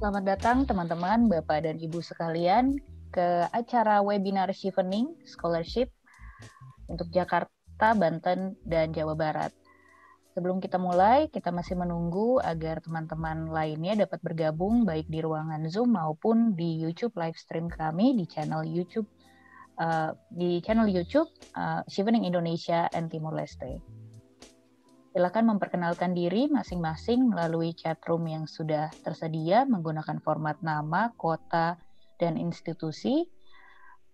Selamat datang teman-teman, Bapak dan Ibu sekalian ke acara webinar Shivening Scholarship untuk Jakarta, Banten, dan Jawa Barat. Sebelum kita mulai, kita masih menunggu agar teman-teman lainnya dapat bergabung baik di ruangan Zoom maupun di YouTube live stream kami di channel YouTube uh, di channel YouTube uh, Shivening Indonesia and Timor Leste. Silakan memperkenalkan diri masing-masing melalui chat room yang sudah tersedia menggunakan format nama, kota, dan institusi.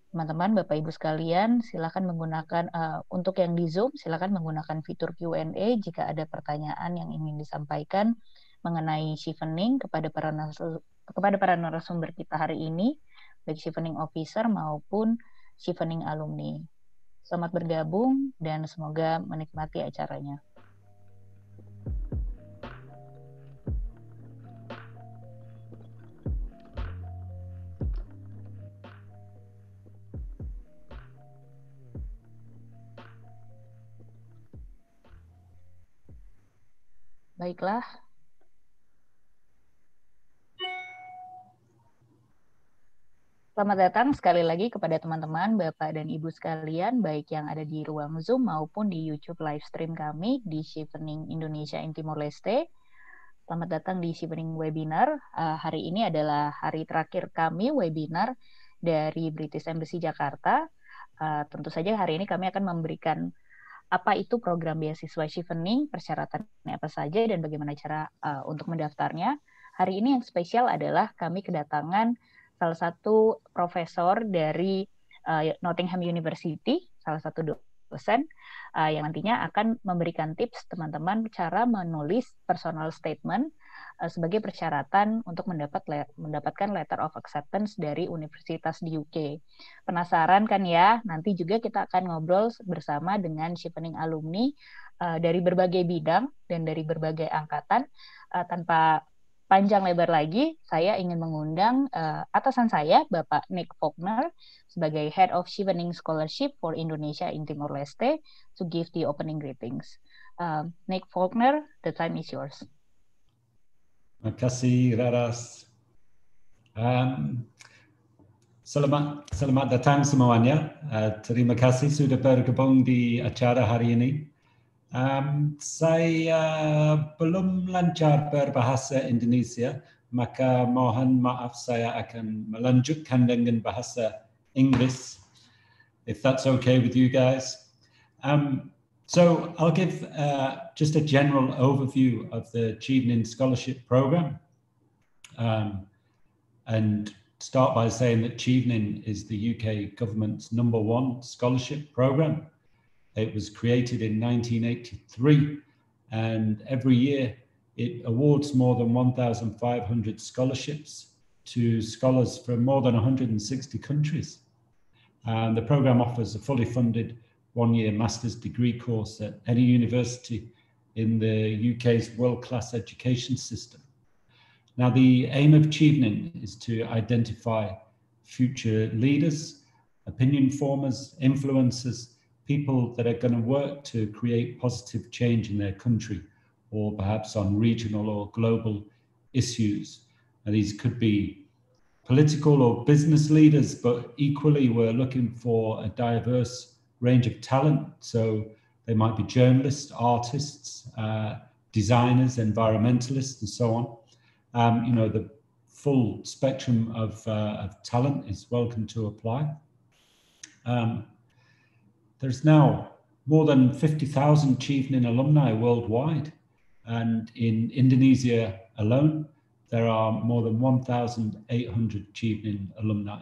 Teman-teman, Bapak Ibu sekalian, silakan menggunakan uh, untuk yang di Zoom, silakan menggunakan fitur Q&A jika ada pertanyaan yang ingin disampaikan mengenai shivening kepada para kepada para narasumber kita hari ini, baik shivening officer maupun shivening alumni. Selamat bergabung dan semoga menikmati acaranya. Baiklah. Selamat datang sekali lagi kepada teman-teman, Bapak dan Ibu sekalian, baik yang ada di ruang Zoom maupun di YouTube live stream kami di Shivening Indonesia in Timor Leste. Selamat datang di Shivening Webinar. Uh, hari ini adalah hari terakhir kami webinar dari British Embassy Jakarta. Uh, tentu saja hari ini kami akan memberikan apa itu program beasiswa Chevening, persyaratannya apa saja, dan bagaimana cara uh, untuk mendaftarnya. Hari ini yang spesial adalah kami kedatangan salah satu profesor dari uh, Nottingham University, salah satu dosen uh, yang nantinya akan memberikan tips teman-teman cara menulis personal statement Eh, sebagai persyaratan untuk mendapat le mendapatkan letter of acceptance dari universitas di UK. Penasaran kan ya? Nanti juga kita akan ngobrol bersama dengan Shipping alumni uh, dari berbagai bidang dan dari berbagai angkatan uh, tanpa panjang lebar lagi, saya ingin mengundang uh, atasan saya, Bapak Nick Faulkner, sebagai Head of Chevening Scholarship for Indonesia in Timor Leste, to give the opening greetings. Uh, Nick Faulkner, the time is yours. Makasih Raras. Um, selamat, selamat datang semuanya. Uh, eh, terima kasih sudah bergabung di acara hari ini. Um, saya belum lancar berbahasa Indonesia, maka mohon maaf saya akan melanjutkan dengan bahasa Inggris, if that's okay with you guys. Um, So I'll give uh, just a general overview of the Chevening Scholarship Programme um, and start by saying that Chevening is the UK government's number one scholarship programme. It was created in 1983 and every year it awards more than 1,500 scholarships to scholars from more than 160 countries. And the programme offers a fully funded one year master's degree course at any university in the UK's world class education system. Now, the aim of Chevening is to identify future leaders, opinion formers, influencers, people that are going to work to create positive change in their country or perhaps on regional or global issues. And these could be political or business leaders, but equally, we're looking for a diverse range of talent. So they might be journalists, artists, uh, designers, environmentalists, and so on. Um, you know, the full spectrum of, uh, of talent is welcome to apply. Um, there's now more than 50,000 Chevening alumni worldwide. And in Indonesia alone, there are more than 1,800 Chevening alumni.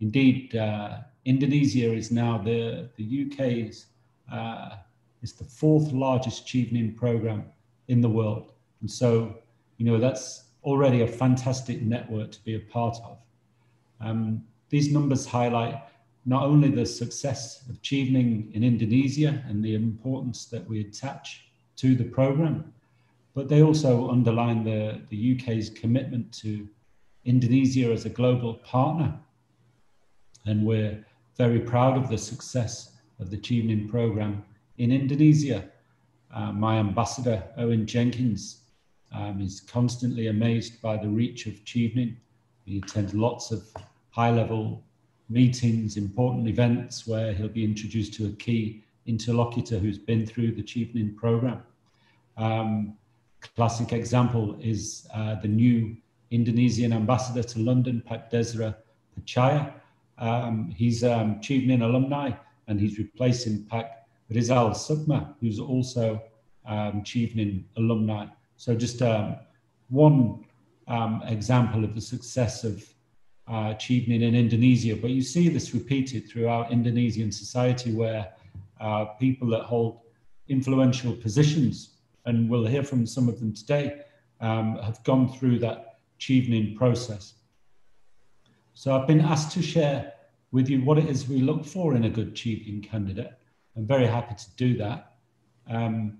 Indeed, uh, Indonesia is now the, the UK's uh, is the fourth largest chevening program in the world. And so, you know, that's already a fantastic network to be a part of. Um, these numbers highlight not only the success of chevening in Indonesia and the importance that we attach to the program, but they also underline the, the UK's commitment to Indonesia as a global partner. And we're very proud of the success of the Tune program in Indonesia. Uh, my ambassador, Owen Jenkins, um, is constantly amazed by the reach of Tune He attends lots of high level meetings, important events where he'll be introduced to a key interlocutor who's been through the Tune program. Um, classic example is uh, the new Indonesian ambassador to London, Pak Desra Pachaya, um, he's um, Chevening alumni and he's replacing Pak Rizal Sukma, who's also um, Chevening alumni. So just um, one um, example of the success of uh, Chevening in Indonesia. But you see this repeated throughout Indonesian society where uh, people that hold influential positions, and we'll hear from some of them today, um, have gone through that Chevening process. So I've been asked to share with you what it is we look for in a good tutoring candidate. I'm very happy to do that. Um,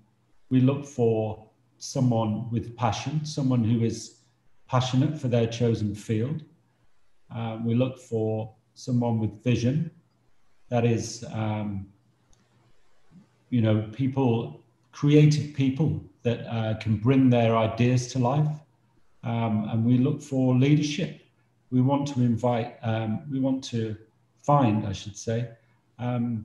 we look for someone with passion, someone who is passionate for their chosen field. Uh, we look for someone with vision. That is, um, you know, people, creative people that uh, can bring their ideas to life. Um, and we look for leadership we want to invite, um, we want to find, I should say, um,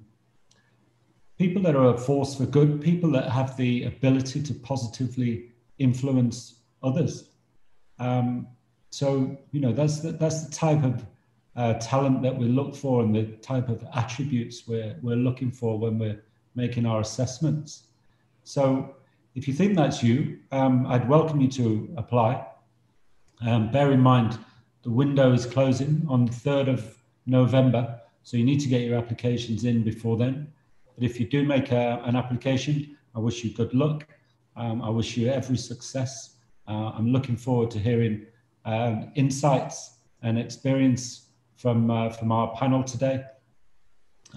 people that are a force for good, people that have the ability to positively influence others. Um, so, you know, that's the, that's the type of uh, talent that we look for and the type of attributes we're, we're looking for when we're making our assessments. So, if you think that's you, um, I'd welcome you to apply. Um, bear in mind, the window is closing on 3rd of November, so you need to get your applications in before then. But if you do make a, an application, I wish you good luck. Um, I wish you every success. Uh, I'm looking forward to hearing um, insights and experience from, uh, from our panel today.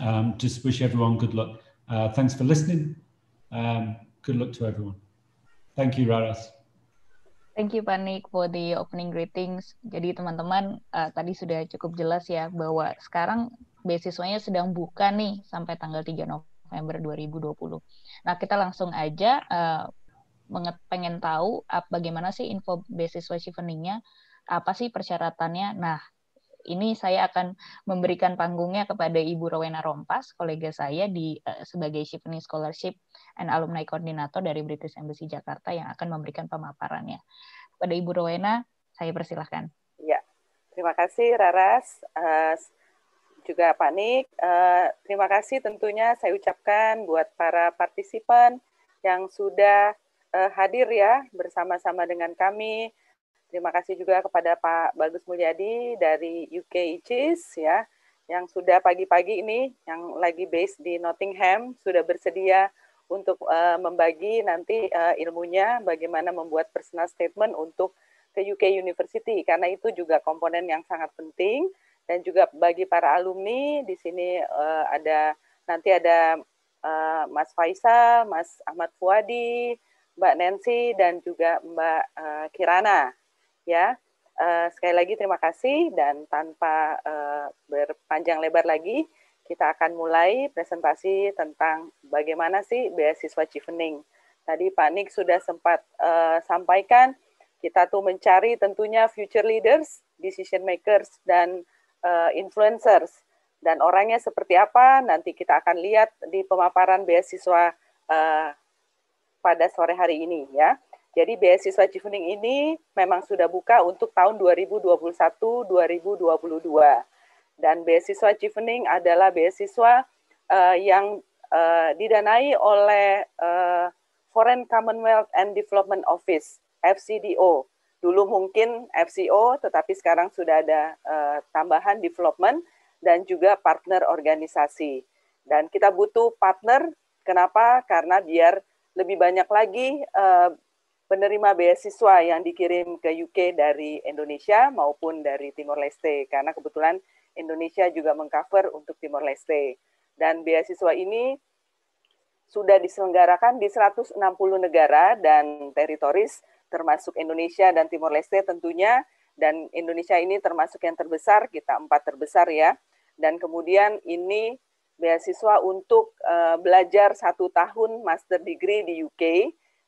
Um, just wish everyone good luck. Uh, thanks for listening. Um, good luck to everyone. Thank you, Raras. Thank you Panik for the opening greetings. Jadi teman-teman uh, tadi sudah cukup jelas ya bahwa sekarang beasiswanya sedang buka nih sampai tanggal 3 November 2020. Nah, kita langsung aja uh, pengen tahu uh, bagaimana sih info beasiswa chevening apa sih persyaratannya. Nah, ini saya akan memberikan panggungnya kepada Ibu Rowena Rompas, kolega saya di eh, sebagai Shipney Scholarship and Alumni Koordinator dari British Embassy Jakarta yang akan memberikan pemaparannya. Kepada Ibu Rowena, saya persilahkan. Ya, terima kasih Raras, uh, juga Pak Nik. Uh, terima kasih tentunya saya ucapkan buat para partisipan yang sudah uh, hadir ya bersama-sama dengan kami Terima kasih juga kepada Pak Bagus Mulyadi dari UK Cheese ya yang sudah pagi-pagi ini yang lagi base di Nottingham sudah bersedia untuk uh, membagi nanti uh, ilmunya bagaimana membuat personal statement untuk ke UK University karena itu juga komponen yang sangat penting dan juga bagi para alumni di sini uh, ada nanti ada uh, Mas Faisal, Mas Ahmad Fuadi, Mbak Nancy dan juga Mbak uh, Kirana ya uh, sekali lagi terima kasih dan tanpa uh, berpanjang lebar lagi kita akan mulai presentasi tentang bagaimana sih beasiswa Chevening. Tadi Pak Nik sudah sempat uh, sampaikan kita tuh mencari tentunya future leaders, decision makers dan uh, influencers dan orangnya seperti apa nanti kita akan lihat di pemaparan beasiswa uh, pada sore hari ini ya. Jadi beasiswa Cifuning ini memang sudah buka untuk tahun 2021-2022. Dan beasiswa Cifuning adalah beasiswa uh, yang uh, didanai oleh uh, Foreign Commonwealth and Development Office (FCDO). Dulu mungkin FCO, tetapi sekarang sudah ada uh, tambahan development dan juga partner organisasi. Dan kita butuh partner. Kenapa? Karena biar lebih banyak lagi uh, penerima beasiswa yang dikirim ke UK dari Indonesia maupun dari Timor Leste karena kebetulan Indonesia juga mengcover untuk Timor Leste dan beasiswa ini sudah diselenggarakan di 160 negara dan teritoris termasuk Indonesia dan Timor Leste tentunya dan Indonesia ini termasuk yang terbesar kita empat terbesar ya dan kemudian ini beasiswa untuk uh, belajar satu tahun master degree di UK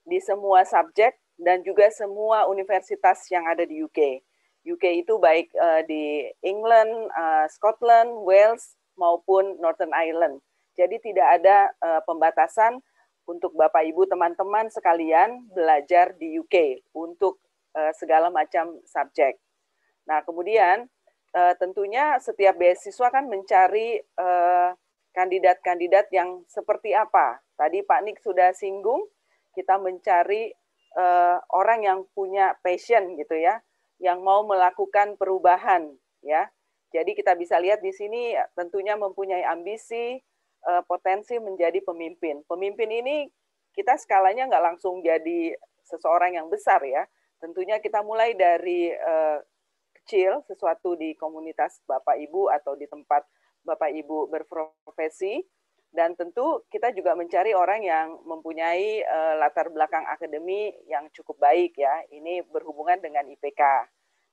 di semua subjek dan juga semua universitas yang ada di UK. UK itu baik uh, di England, uh, Scotland, Wales maupun Northern Ireland. Jadi tidak ada uh, pembatasan untuk Bapak Ibu teman-teman sekalian belajar di UK untuk uh, segala macam subjek. Nah, kemudian uh, tentunya setiap beasiswa kan mencari kandidat-kandidat uh, kandidat -kandidat yang seperti apa. Tadi Pak Nik sudah singgung kita mencari uh, orang yang punya passion gitu ya, yang mau melakukan perubahan ya. Jadi kita bisa lihat di sini tentunya mempunyai ambisi, uh, potensi menjadi pemimpin. Pemimpin ini kita skalanya nggak langsung jadi seseorang yang besar ya. Tentunya kita mulai dari uh, kecil sesuatu di komunitas Bapak Ibu atau di tempat Bapak Ibu berprofesi dan tentu kita juga mencari orang yang mempunyai uh, latar belakang akademi yang cukup baik ya. Ini berhubungan dengan IPK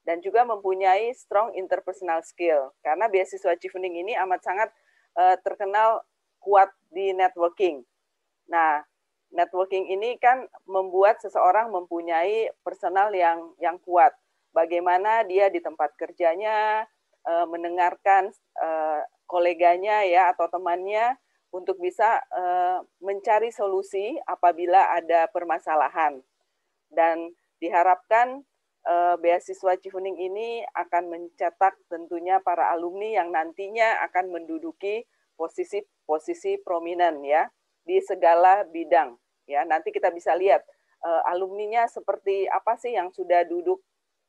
dan juga mempunyai strong interpersonal skill karena beasiswa Chevening ini amat sangat uh, terkenal kuat di networking. Nah, networking ini kan membuat seseorang mempunyai personal yang yang kuat. Bagaimana dia di tempat kerjanya uh, mendengarkan uh, koleganya ya atau temannya untuk bisa eh, mencari solusi apabila ada permasalahan. Dan diharapkan eh, beasiswa Cifuning ini akan mencetak tentunya para alumni yang nantinya akan menduduki posisi-posisi prominent ya di segala bidang. Ya, nanti kita bisa lihat uh, alumninya seperti apa sih yang sudah duduk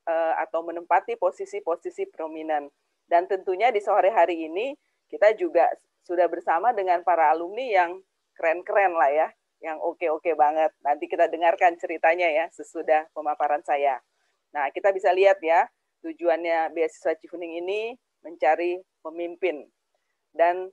uh, atau menempati posisi-posisi prominent. Dan tentunya di sore hari ini kita juga sudah bersama dengan para alumni yang keren-keren lah ya, yang oke-oke banget. Nanti kita dengarkan ceritanya ya sesudah pemaparan saya. Nah, kita bisa lihat ya, tujuannya beasiswa Cifuning ini mencari pemimpin. Dan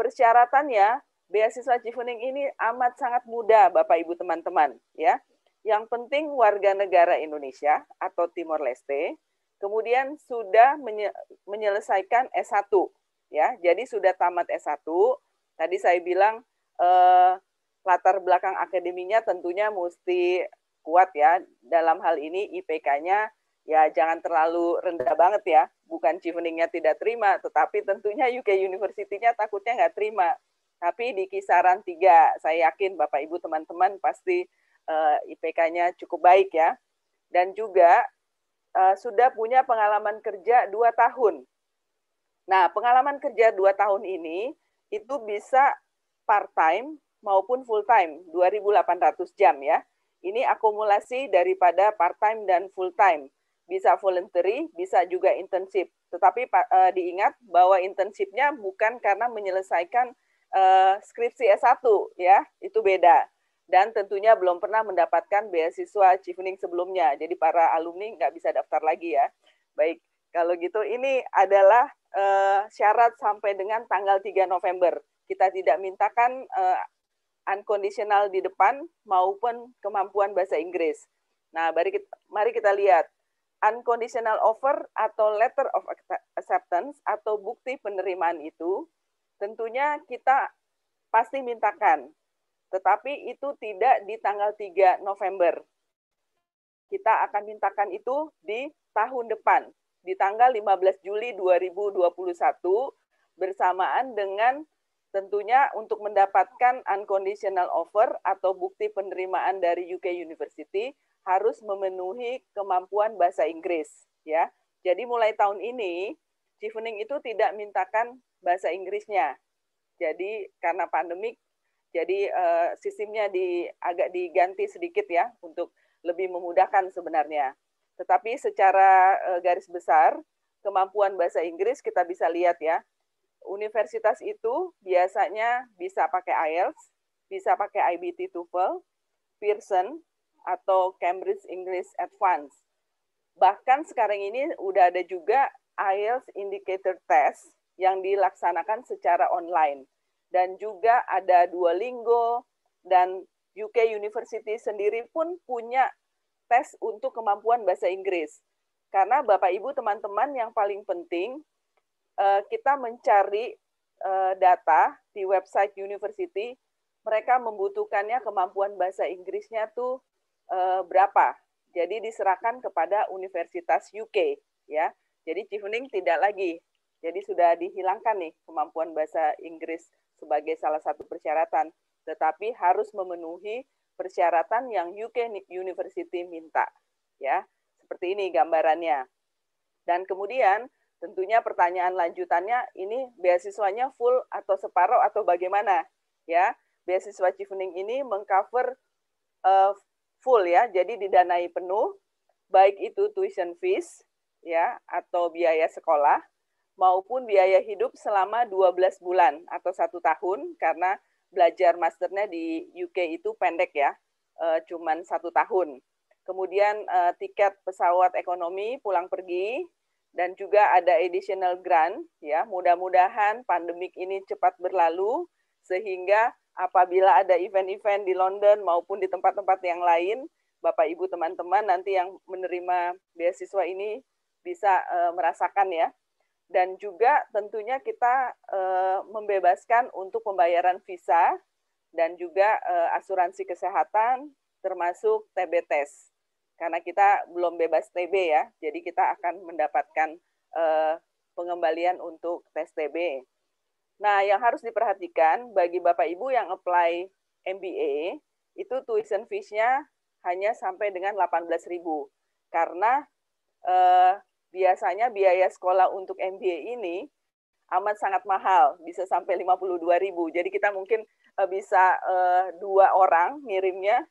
persyaratannya beasiswa Cifuning ini amat sangat mudah Bapak Ibu teman-teman ya. Yang penting warga negara Indonesia atau Timor Leste kemudian sudah menye menyelesaikan S1 ya. Jadi sudah tamat S1. Tadi saya bilang eh, latar belakang akademinya tentunya mesti kuat ya. Dalam hal ini IPK-nya ya jangan terlalu rendah banget ya. Bukan cheveningnya tidak terima, tetapi tentunya UK University-nya takutnya nggak terima. Tapi di kisaran tiga, saya yakin Bapak Ibu teman-teman pasti eh, IPK-nya cukup baik ya. Dan juga uh, sudah punya pengalaman kerja dua tahun Nah, pengalaman kerja dua tahun ini itu bisa part-time maupun full-time, 2.800 jam ya. Ini akumulasi daripada part-time dan full-time. Bisa voluntary, bisa juga internship. Tetapi uh, diingat bahwa internshipnya bukan karena menyelesaikan uh, skripsi S1 ya, itu beda. Dan tentunya belum pernah mendapatkan beasiswa chiefening sebelumnya. Jadi para alumni nggak bisa daftar lagi ya. Baik, kalau gitu ini adalah uh, syarat sampai dengan tanggal 3 November. Kita tidak mintakan uh, unconditional di depan maupun kemampuan bahasa Inggris. Nah, mari kita, mari kita lihat unconditional offer atau letter of acceptance atau bukti penerimaan itu tentunya kita pasti mintakan. Tetapi itu tidak di tanggal 3 November. Kita akan mintakan itu di tahun depan, di tanggal 15 Juli 2021 bersamaan dengan tentunya untuk mendapatkan unconditional offer atau bukti penerimaan dari UK University harus memenuhi kemampuan bahasa Inggris ya. Jadi mulai tahun ini Chevening itu tidak mintakan bahasa Inggrisnya. Jadi karena pandemik jadi eh, sistemnya di agak diganti sedikit ya untuk lebih memudahkan sebenarnya. Tetapi secara eh, garis besar, kemampuan bahasa Inggris kita bisa lihat ya. Universitas itu biasanya bisa pakai IELTS, bisa pakai IBT TOEFL, Pearson, atau Cambridge English Advanced. Bahkan sekarang ini udah ada juga IELTS Indicator Test yang dilaksanakan secara online. Dan juga ada Duolingo dan UK University sendiri pun punya tes untuk kemampuan bahasa Inggris. Karena Bapak Ibu teman-teman yang paling penting eh, kita mencari eh, data di website university, mereka membutuhkannya kemampuan bahasa Inggrisnya tuh eh, berapa. Jadi diserahkan kepada Universitas UK ya. Jadi Chevening tidak lagi. Jadi sudah dihilangkan nih kemampuan bahasa Inggris sebagai salah satu persyaratan, tetapi harus memenuhi persyaratan yang UK University minta. Ya, seperti ini gambarannya. Dan kemudian tentunya pertanyaan lanjutannya ini beasiswanya full atau separuh atau bagaimana? Ya, beasiswa Chevening ini mengcover uh, full ya, jadi didanai penuh baik itu tuition fees ya atau biaya sekolah maupun biaya hidup selama 12 bulan atau satu tahun karena belajar masternya di UK itu pendek ya, eh, cuman satu tahun. Kemudian eh, tiket pesawat ekonomi pulang pergi dan juga ada additional grant ya. Mudah-mudahan pandemik ini cepat berlalu sehingga apabila ada event-event di London maupun di tempat-tempat yang lain, Bapak Ibu teman-teman nanti yang menerima beasiswa ini bisa eh, merasakan ya dan juga tentunya kita uh, membebaskan untuk pembayaran visa dan juga uh, asuransi kesehatan termasuk TB test karena kita belum bebas TB ya jadi kita akan mendapatkan uh, pengembalian untuk tes TB. Nah yang harus diperhatikan bagi bapak ibu yang apply MBA itu tuition fees-nya hanya sampai dengan 18.000 karena uh, biasanya biaya sekolah untuk MBA ini amat sangat mahal, bisa sampai 52 ribu. Jadi kita mungkin eh, bisa uh, dua orang ngirimnya,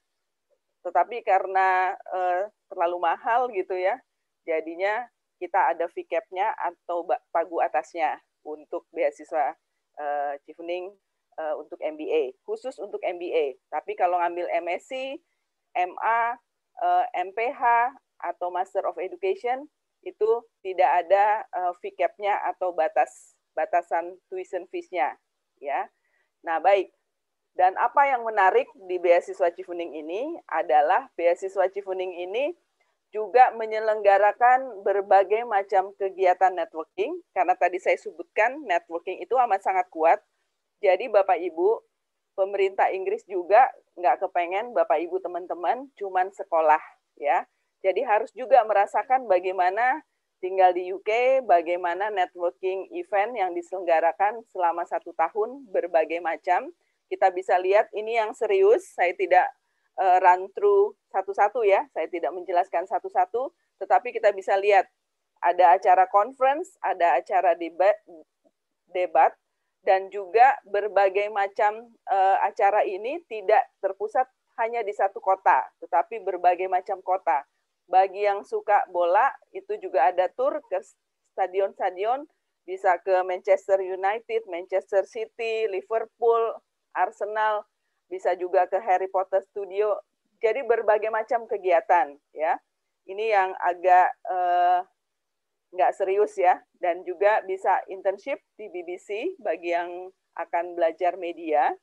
tetapi karena uh, terlalu mahal gitu ya, jadinya kita ada fee cap-nya atau pagu atasnya untuk beasiswa uh, Chevening uh, untuk MBA, khusus untuk MBA. Tapi kalau ngambil MSc, MA, uh, MPH, atau Master of Education, itu tidak ada uh, fee cap-nya atau batas batasan tuition fees-nya ya. Nah, baik. Dan apa yang menarik di beasiswa Cifuning ini adalah beasiswa Cifuning ini juga menyelenggarakan berbagai macam kegiatan networking karena tadi saya sebutkan networking itu amat sangat kuat. Jadi Bapak Ibu, pemerintah Inggris juga nggak kepengen Bapak Ibu teman-teman cuman sekolah ya jadi harus juga merasakan bagaimana tinggal di UK, bagaimana networking event yang diselenggarakan selama satu tahun berbagai macam. Kita bisa lihat ini yang serius, saya tidak eh, run through satu-satu ya, saya tidak menjelaskan satu-satu, tetapi kita bisa lihat ada acara conference, ada acara debat, debat dan juga berbagai macam eh, acara ini tidak terpusat hanya di satu kota, tetapi berbagai macam kota. Bagi yang suka bola, itu juga ada tur ke stadion-stadion, bisa ke Manchester United, Manchester City, Liverpool, Arsenal, bisa juga ke Harry Potter Studio. Jadi berbagai macam kegiatan ya. Ini yang agak eh, nggak serius ya. Dan juga bisa internship di BBC bagi yang akan belajar media.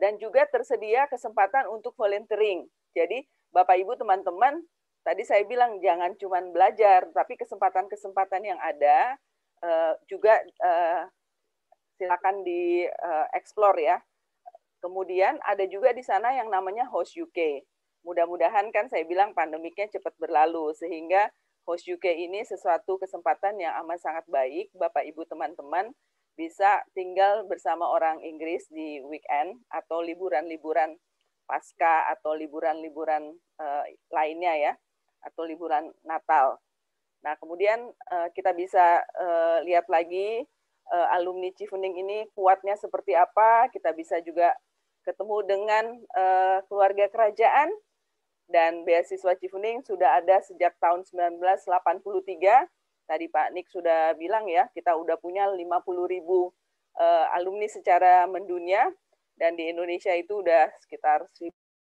Dan juga tersedia kesempatan untuk volunteering. Jadi Bapak Ibu teman-teman tadi saya bilang jangan cuma belajar, tapi kesempatan-kesempatan yang ada uh, juga uh, silakan dieksplor eh, uh, ya. Kemudian ada juga di sana yang namanya host UK. Mudah-mudahan kan saya bilang pandemiknya cepat berlalu sehingga host UK ini sesuatu kesempatan yang amat sangat baik Bapak Ibu teman-teman bisa tinggal bersama orang Inggris di weekend atau liburan-liburan pasca atau liburan-liburan uh, lainnya ya atau liburan Natal. Nah, kemudian uh, kita bisa uh, lihat lagi uh, alumni Cifuning ini kuatnya seperti apa. Kita bisa juga ketemu dengan uh, keluarga kerajaan dan beasiswa Cifuning sudah ada sejak tahun 1983. Tadi Pak Nik sudah bilang ya, kita udah punya 50 ribu uh, alumni secara mendunia dan di Indonesia itu udah sekitar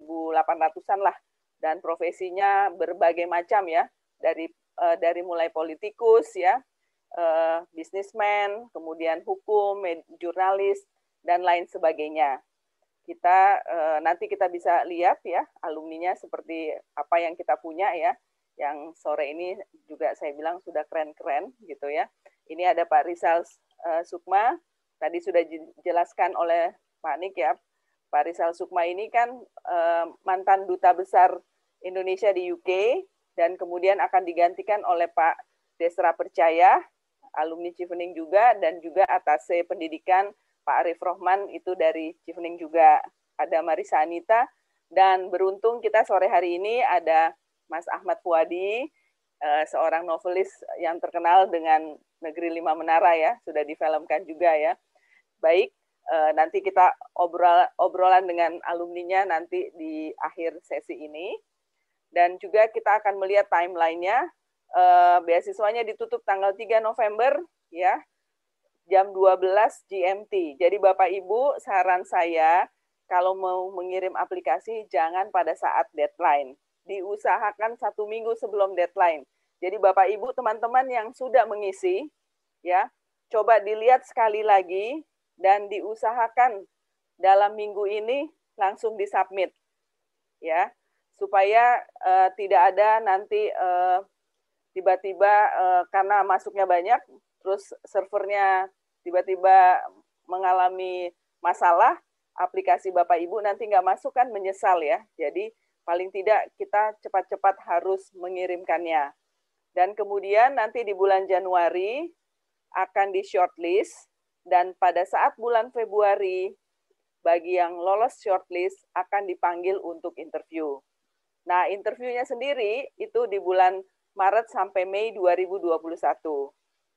1.800-an lah dan profesinya berbagai macam ya dari uh, dari mulai politikus ya uh, eh, bisnismen kemudian hukum jurnalis dan lain sebagainya kita uh, nanti kita bisa lihat ya alumninya seperti apa yang kita punya ya yang sore ini juga saya bilang sudah keren-keren gitu ya ini ada Pak Rizal uh, Sukma tadi sudah dijelaskan oleh Pak Nik ya Pak Rizal Sukma ini kan eh, mantan duta besar Indonesia di UK dan kemudian akan digantikan oleh Pak Desra Percaya, alumni Cifening juga dan juga atase pendidikan Pak Arif Rohman itu dari Cifening juga. Ada Marisa Anita dan beruntung kita sore hari ini ada Mas Ahmad Puadi, eh, seorang novelis yang terkenal dengan Negeri Lima Menara ya, sudah difilmkan juga ya. Baik, eh, nanti kita obrol obrolan dengan alumninya nanti di akhir sesi ini. Dan juga kita akan melihat timelinenya. Uh, beasiswanya ditutup tanggal 3 November ya jam 12 GMT. Jadi Bapak Ibu saran saya kalau mau mengirim aplikasi jangan pada saat deadline. Diusahakan satu minggu sebelum deadline. Jadi Bapak Ibu teman-teman yang sudah mengisi ya coba dilihat sekali lagi dan diusahakan dalam minggu ini langsung disubmit. Ya supaya uh, tidak ada nanti tiba eh, tiba-tiba uh, karena masuknya banyak terus servernya tiba-tiba mengalami masalah aplikasi Bapak Ibu nanti nggak masuk kan menyesal ya. Jadi paling tidak kita cepat-cepat harus mengirimkannya. Dan kemudian nanti di bulan Januari akan di shortlist dan pada saat bulan Februari bagi yang lolos shortlist akan dipanggil untuk interview. Nah, interviewnya sendiri itu di bulan Maret sampai Mei 2021.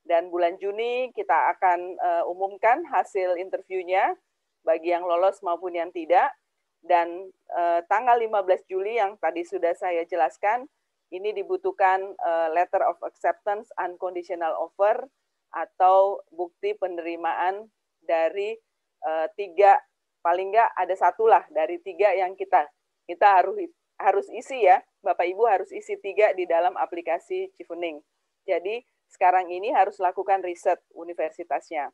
Dan bulan Juni kita akan uh, umumkan hasil interviewnya bagi yang lolos maupun yang tidak. Dan uh, tanggal 15 Juli yang tadi sudah saya jelaskan, ini dibutuhkan uh, letter of acceptance unconditional offer atau bukti penerimaan dari uh, tiga paling nggak ada satu lah dari tiga yang kita kita harus harus isi ya, Bapak Ibu harus isi tiga di dalam aplikasi Cifuning. Jadi sekarang ini harus lakukan riset universitasnya.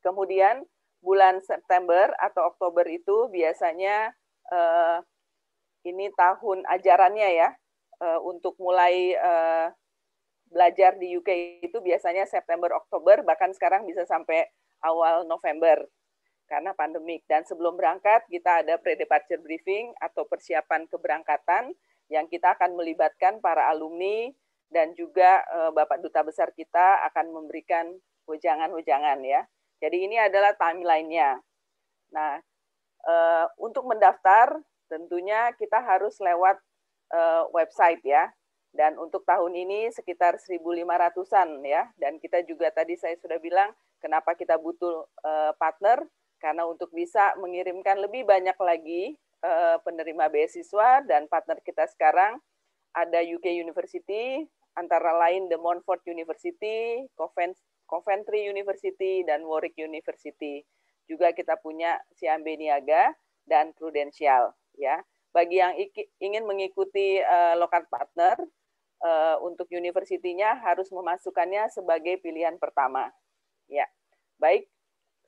Kemudian bulan September atau Oktober itu biasanya eh, ini tahun ajarannya ya eh, untuk mulai eh, belajar di UK itu biasanya September Oktober bahkan sekarang bisa sampai awal November karena pandemik. Dan sebelum berangkat, kita ada pre-departure briefing atau persiapan keberangkatan yang kita akan melibatkan para alumni dan juga eh, Bapak Duta Besar kita akan memberikan hujangan-hujangan ya. Jadi ini adalah timeline-nya. Nah, eh, untuk mendaftar tentunya kita harus lewat eh, website ya. Dan untuk tahun ini sekitar 1.500-an ya. Dan kita juga tadi saya sudah bilang kenapa kita butuh partner karena untuk bisa mengirimkan lebih banyak lagi uh, penerima beasiswa dan partner kita sekarang ada UK University, antara lain The Montfort University, Covent Coventry University, dan Warwick University. Juga kita punya Siambe Niaga dan Prudential. Ya. Bagi yang ingin mengikuti uh, eh, lokal partner, uh, untuk universitinya harus memasukkannya sebagai pilihan pertama. Ya, baik.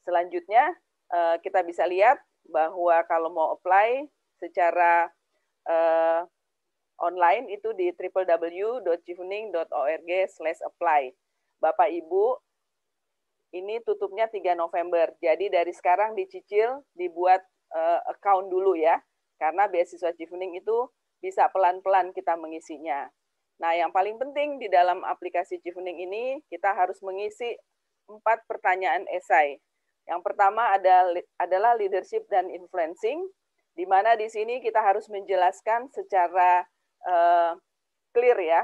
Selanjutnya Eh, kita bisa lihat bahwa kalau mau apply secara uh, online itu di www.jifuning.org slash apply. Bapak Ibu, ini tutupnya 3 November. Jadi dari sekarang dicicil, dibuat uh, account dulu ya. Karena beasiswa Jifuning itu bisa pelan-pelan kita mengisinya. Nah, yang paling penting di dalam aplikasi Jifuning ini, kita harus mengisi empat pertanyaan esai. Yang pertama ada, adalah leadership dan influencing, di mana di sini kita harus menjelaskan secara uh, clear ya,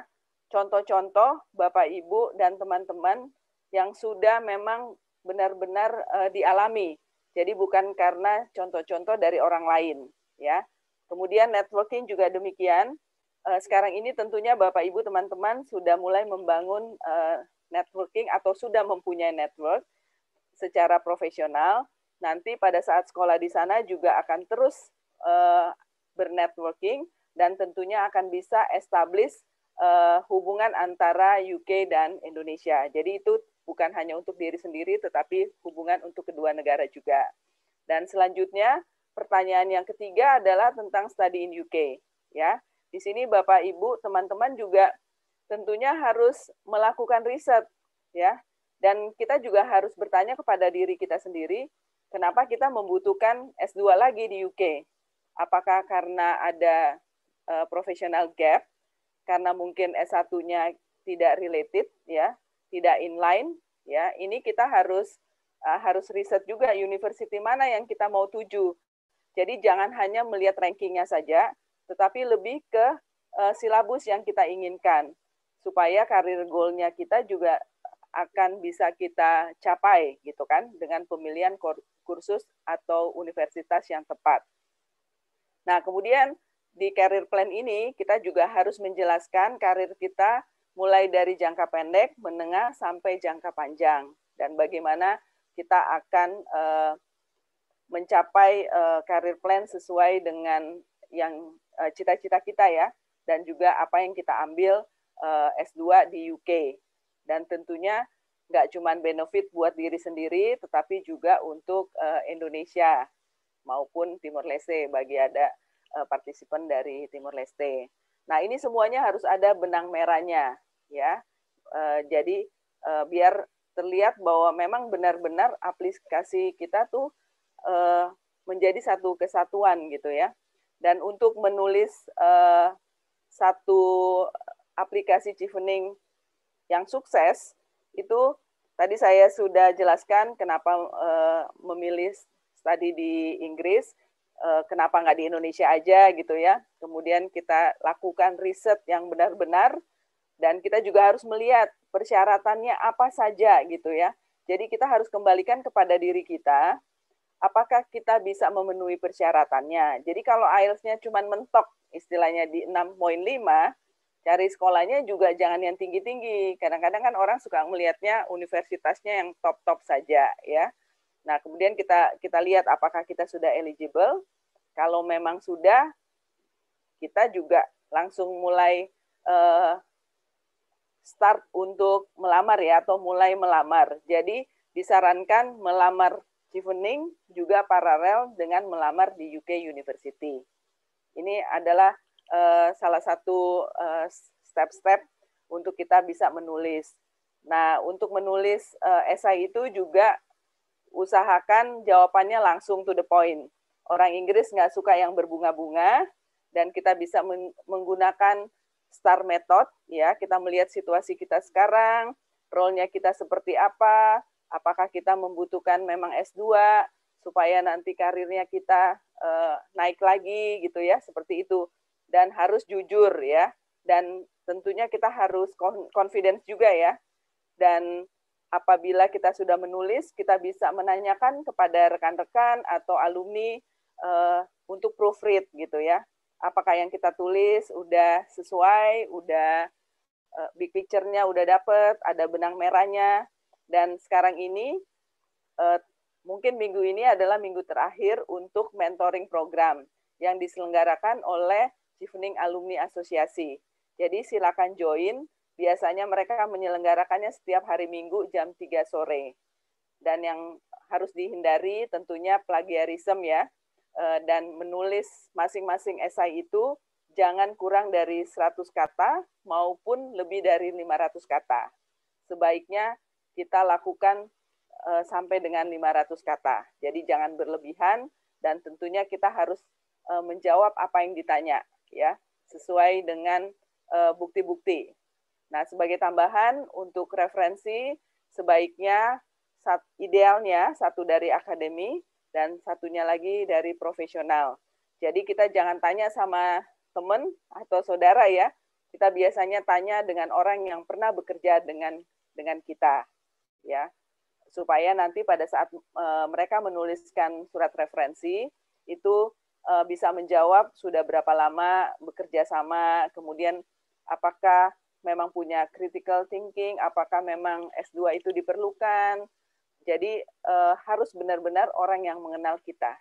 contoh-contoh Bapak Ibu dan teman-teman yang sudah memang benar-benar uh, dialami. Jadi bukan karena contoh-contoh dari orang lain ya. Kemudian networking juga demikian. Uh, sekarang ini tentunya Bapak Ibu teman-teman sudah mulai membangun uh, networking atau sudah mempunyai network secara profesional. Nanti pada saat sekolah di sana juga akan terus uh, bernetworking dan tentunya akan bisa establish uh, hubungan antara UK dan Indonesia. Jadi itu bukan hanya untuk diri sendiri tetapi hubungan untuk kedua negara juga. Dan selanjutnya pertanyaan yang ketiga adalah tentang study in UK ya. Di sini Bapak Ibu, teman-teman juga tentunya harus melakukan riset ya. Dan kita juga harus bertanya kepada diri kita sendiri, kenapa kita membutuhkan S2 lagi di UK? Apakah karena ada uh, professional gap, karena mungkin S1-nya tidak related, ya, tidak inline, ya. Ini kita harus uh, harus riset juga university mana yang kita mau tuju. Jadi jangan hanya melihat rankingnya saja, tetapi lebih ke uh, silabus yang kita inginkan supaya karir goalnya kita juga akan bisa kita capai gitu kan dengan pemilihan kursus atau universitas yang tepat. Nah, kemudian di career plan ini kita juga harus menjelaskan karir kita mulai dari jangka pendek, menengah sampai jangka panjang dan bagaimana kita akan eh, mencapai karir eh, plan sesuai dengan yang eh, cita-cita kita ya dan juga apa yang kita ambil S2 di UK dan tentunya nggak cuma benefit buat diri sendiri, tetapi juga untuk eh, Indonesia maupun Timur Leste bagi ada eh, partisipan dari Timur Leste. Nah ini semuanya harus ada benang merahnya ya. Eh, jadi biar terlihat bahwa memang benar-benar aplikasi kita tuh menjadi satu kesatuan gitu ya. Dan untuk menulis satu aplikasi Chevening yang sukses itu tadi saya sudah jelaskan kenapa uh, memilih studi di Inggris, uh, kenapa nggak di Indonesia aja gitu ya. Kemudian kita lakukan riset yang benar-benar dan kita juga harus melihat persyaratannya apa saja gitu ya. Jadi kita harus kembalikan kepada diri kita, apakah kita bisa memenuhi persyaratannya. Jadi kalau IELTS-nya cuma mentok istilahnya di 6.5, cari sekolahnya juga jangan yang tinggi-tinggi. Kadang-kadang kan orang suka melihatnya universitasnya yang top-top saja ya. Nah, kemudian kita kita lihat apakah kita sudah eligible. Kalau memang sudah kita juga langsung mulai uh, start untuk melamar ya atau mulai melamar. Jadi disarankan melamar Chevening juga paralel dengan melamar di UK University. Ini adalah Eh, salah satu eh, step-step uh, untuk kita bisa menulis. Nah, untuk menulis uh, esai itu juga usahakan jawabannya langsung to the point. Orang Inggris nggak suka yang berbunga-bunga, dan kita bisa men menggunakan star method, ya kita melihat situasi kita sekarang, role-nya kita seperti apa, apakah kita membutuhkan memang S2 supaya nanti karirnya kita uh, naik lagi gitu ya, seperti itu dan harus jujur ya dan tentunya kita harus confidence juga ya dan apabila kita sudah menulis kita bisa menanyakan kepada rekan-rekan atau alumni uh, untuk proofread gitu ya apakah yang kita tulis udah sesuai udah uh, big picture-nya udah dapet ada benang merahnya dan sekarang ini uh, mungkin minggu ini adalah minggu terakhir untuk mentoring program yang diselenggarakan oleh Cifening Alumni Asosiasi. Jadi silakan join. Biasanya mereka menyelenggarakannya setiap hari Minggu jam 3 sore. Dan yang harus dihindari tentunya plagiarisme ya. Eh, dan menulis masing-masing esai itu jangan kurang dari 100 kata maupun lebih dari 500 kata. Sebaiknya kita lakukan eh, sampai dengan 500 kata. Jadi jangan berlebihan dan tentunya kita harus eh, menjawab apa yang ditanya ya sesuai dengan eh, bukti-bukti. Nah, sebagai tambahan untuk referensi sebaiknya idealnya satu dari akademi dan satunya lagi dari profesional. Jadi kita jangan tanya sama teman atau saudara ya. Kita biasanya tanya dengan orang yang pernah bekerja dengan dengan kita ya. Supaya nanti pada saat e, mereka menuliskan surat referensi itu uh, bisa menjawab sudah berapa lama bekerja sama, kemudian apakah memang punya critical thinking, apakah memang S2 itu diperlukan. Jadi uh, harus benar-benar orang yang mengenal kita.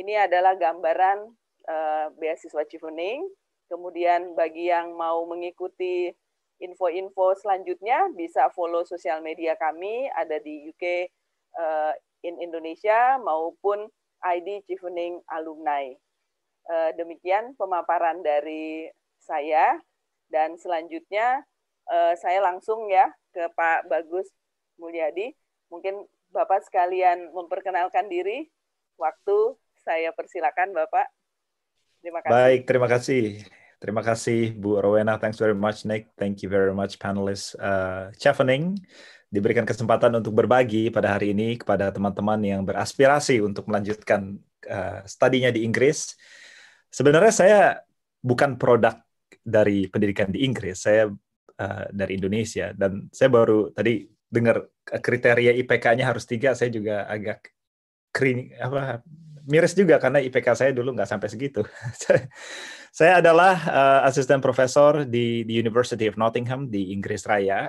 Ini adalah gambaran uh, beasiswa Chevening. Kemudian bagi yang mau mengikuti info-info selanjutnya bisa follow sosial media kami ada di UK uh, in Indonesia maupun ID Cifening Alumni. Eh, demikian pemaparan dari saya dan selanjutnya eh, saya langsung ya ke Pak Bagus Mulyadi. Mungkin Bapak sekalian memperkenalkan diri. Waktu saya persilakan Bapak. Terima kasih. Baik, terima kasih. Terima kasih Bu Rowena. Thanks very much Nick. Thank you very much panelists. Uh, eh, Chevening diberikan kesempatan untuk berbagi pada hari ini kepada teman-teman yang beraspirasi untuk melanjutkan uh, studinya di Inggris. Sebenarnya saya bukan produk dari pendidikan di Inggris, saya uh, dari Indonesia dan saya baru tadi dengar eh, kriteria IPK-nya harus tiga, saya juga agak kering apa miris juga karena IPK saya dulu nggak sampai segitu. saya adalah uh, asisten profesor di, di University of Nottingham di Inggris Raya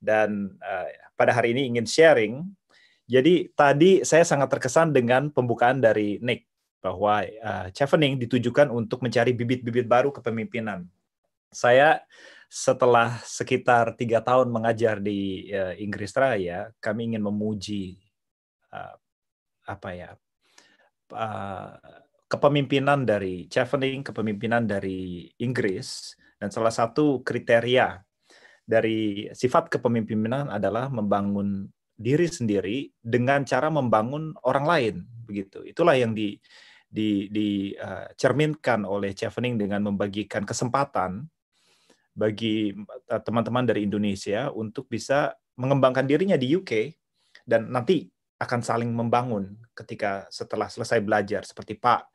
dan uh, pada hari ini ingin sharing. Jadi tadi saya sangat terkesan dengan pembukaan dari Nick bahwa uh, chevening ditujukan untuk mencari bibit-bibit baru kepemimpinan. Saya setelah sekitar tiga tahun mengajar di uh, Inggris Raya, kami ingin memuji uh, apa ya uh, kepemimpinan dari chevening, kepemimpinan dari Inggris, dan salah satu kriteria dari sifat kepemimpinan adalah membangun diri sendiri dengan cara membangun orang lain begitu itulah yang di dicerminkan di, uh, oleh Chevening dengan membagikan kesempatan bagi eh, teman-teman dari Indonesia untuk bisa mengembangkan dirinya di UK dan nanti akan saling membangun ketika setelah selesai belajar seperti Pak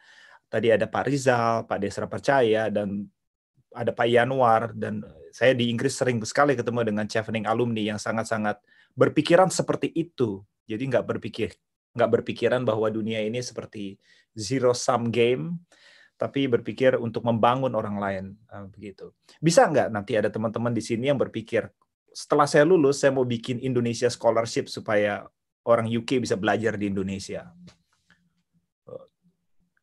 tadi ada Pak Rizal, Pak Desra Percaya dan ada Pak Yanuar dan saya di Inggris sering sekali ketemu dengan chevening alumni yang sangat-sangat berpikiran seperti itu. Jadi nggak berpikir nggak berpikiran bahwa dunia ini seperti zero sum game, tapi berpikir untuk membangun orang lain eh, begitu. Bisa nggak nanti ada teman-teman di sini yang berpikir setelah saya lulus saya mau bikin Indonesia scholarship supaya orang UK bisa belajar di Indonesia.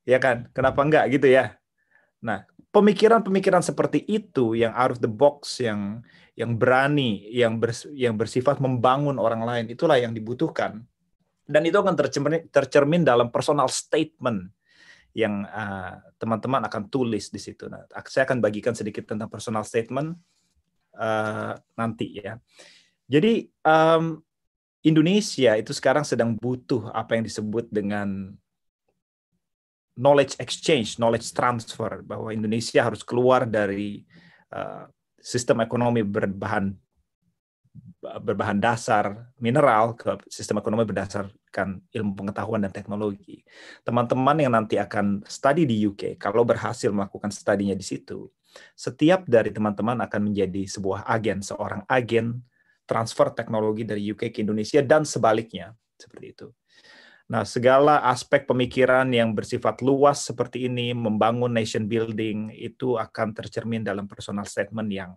Ya kan? Kenapa enggak gitu ya? Nah, pemikiran-pemikiran seperti itu yang out of the box yang yang berani yang bers, yang bersifat membangun orang lain itulah yang dibutuhkan dan itu akan tercermin, tercermin dalam personal statement yang ah, teman-teman uh, akan tulis di situ. Nah, saya akan bagikan sedikit tentang personal statement uh, nanti ya. Jadi um, Indonesia itu sekarang sedang butuh apa yang disebut dengan knowledge exchange, knowledge transfer bahwa Indonesia harus keluar dari uh, sistem ekonomi berbahan berbahan dasar mineral ke sistem ekonomi berdasarkan ilmu pengetahuan dan teknologi. Teman-teman yang nanti akan studi di UK, kalau berhasil melakukan studinya di situ, setiap dari teman-teman akan menjadi sebuah agen, seorang agen transfer teknologi dari UK ke Indonesia dan sebaliknya, seperti itu. Nah, segala aspek pemikiran yang bersifat luas seperti ini membangun nation building itu akan tercermin dalam personal statement yang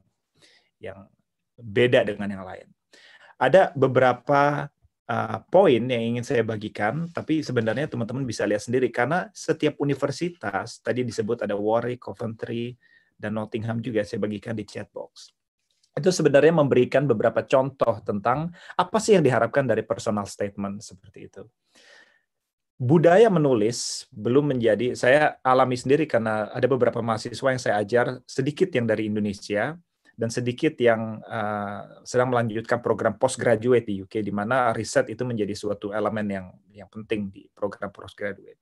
yang beda dengan yang lain. Ada beberapa uh, poin yang ingin saya bagikan, tapi sebenarnya teman-teman bisa lihat sendiri karena setiap universitas tadi disebut ada Warwick, Coventry, dan Nottingham juga saya bagikan di chat box itu sebenarnya memberikan beberapa contoh tentang apa sih yang diharapkan dari personal statement seperti itu budaya menulis belum menjadi saya alami sendiri karena ada beberapa mahasiswa yang saya ajar sedikit yang dari Indonesia dan sedikit yang uh, sedang melanjutkan program postgraduate di UK di mana riset itu menjadi suatu elemen yang yang penting di program postgraduate.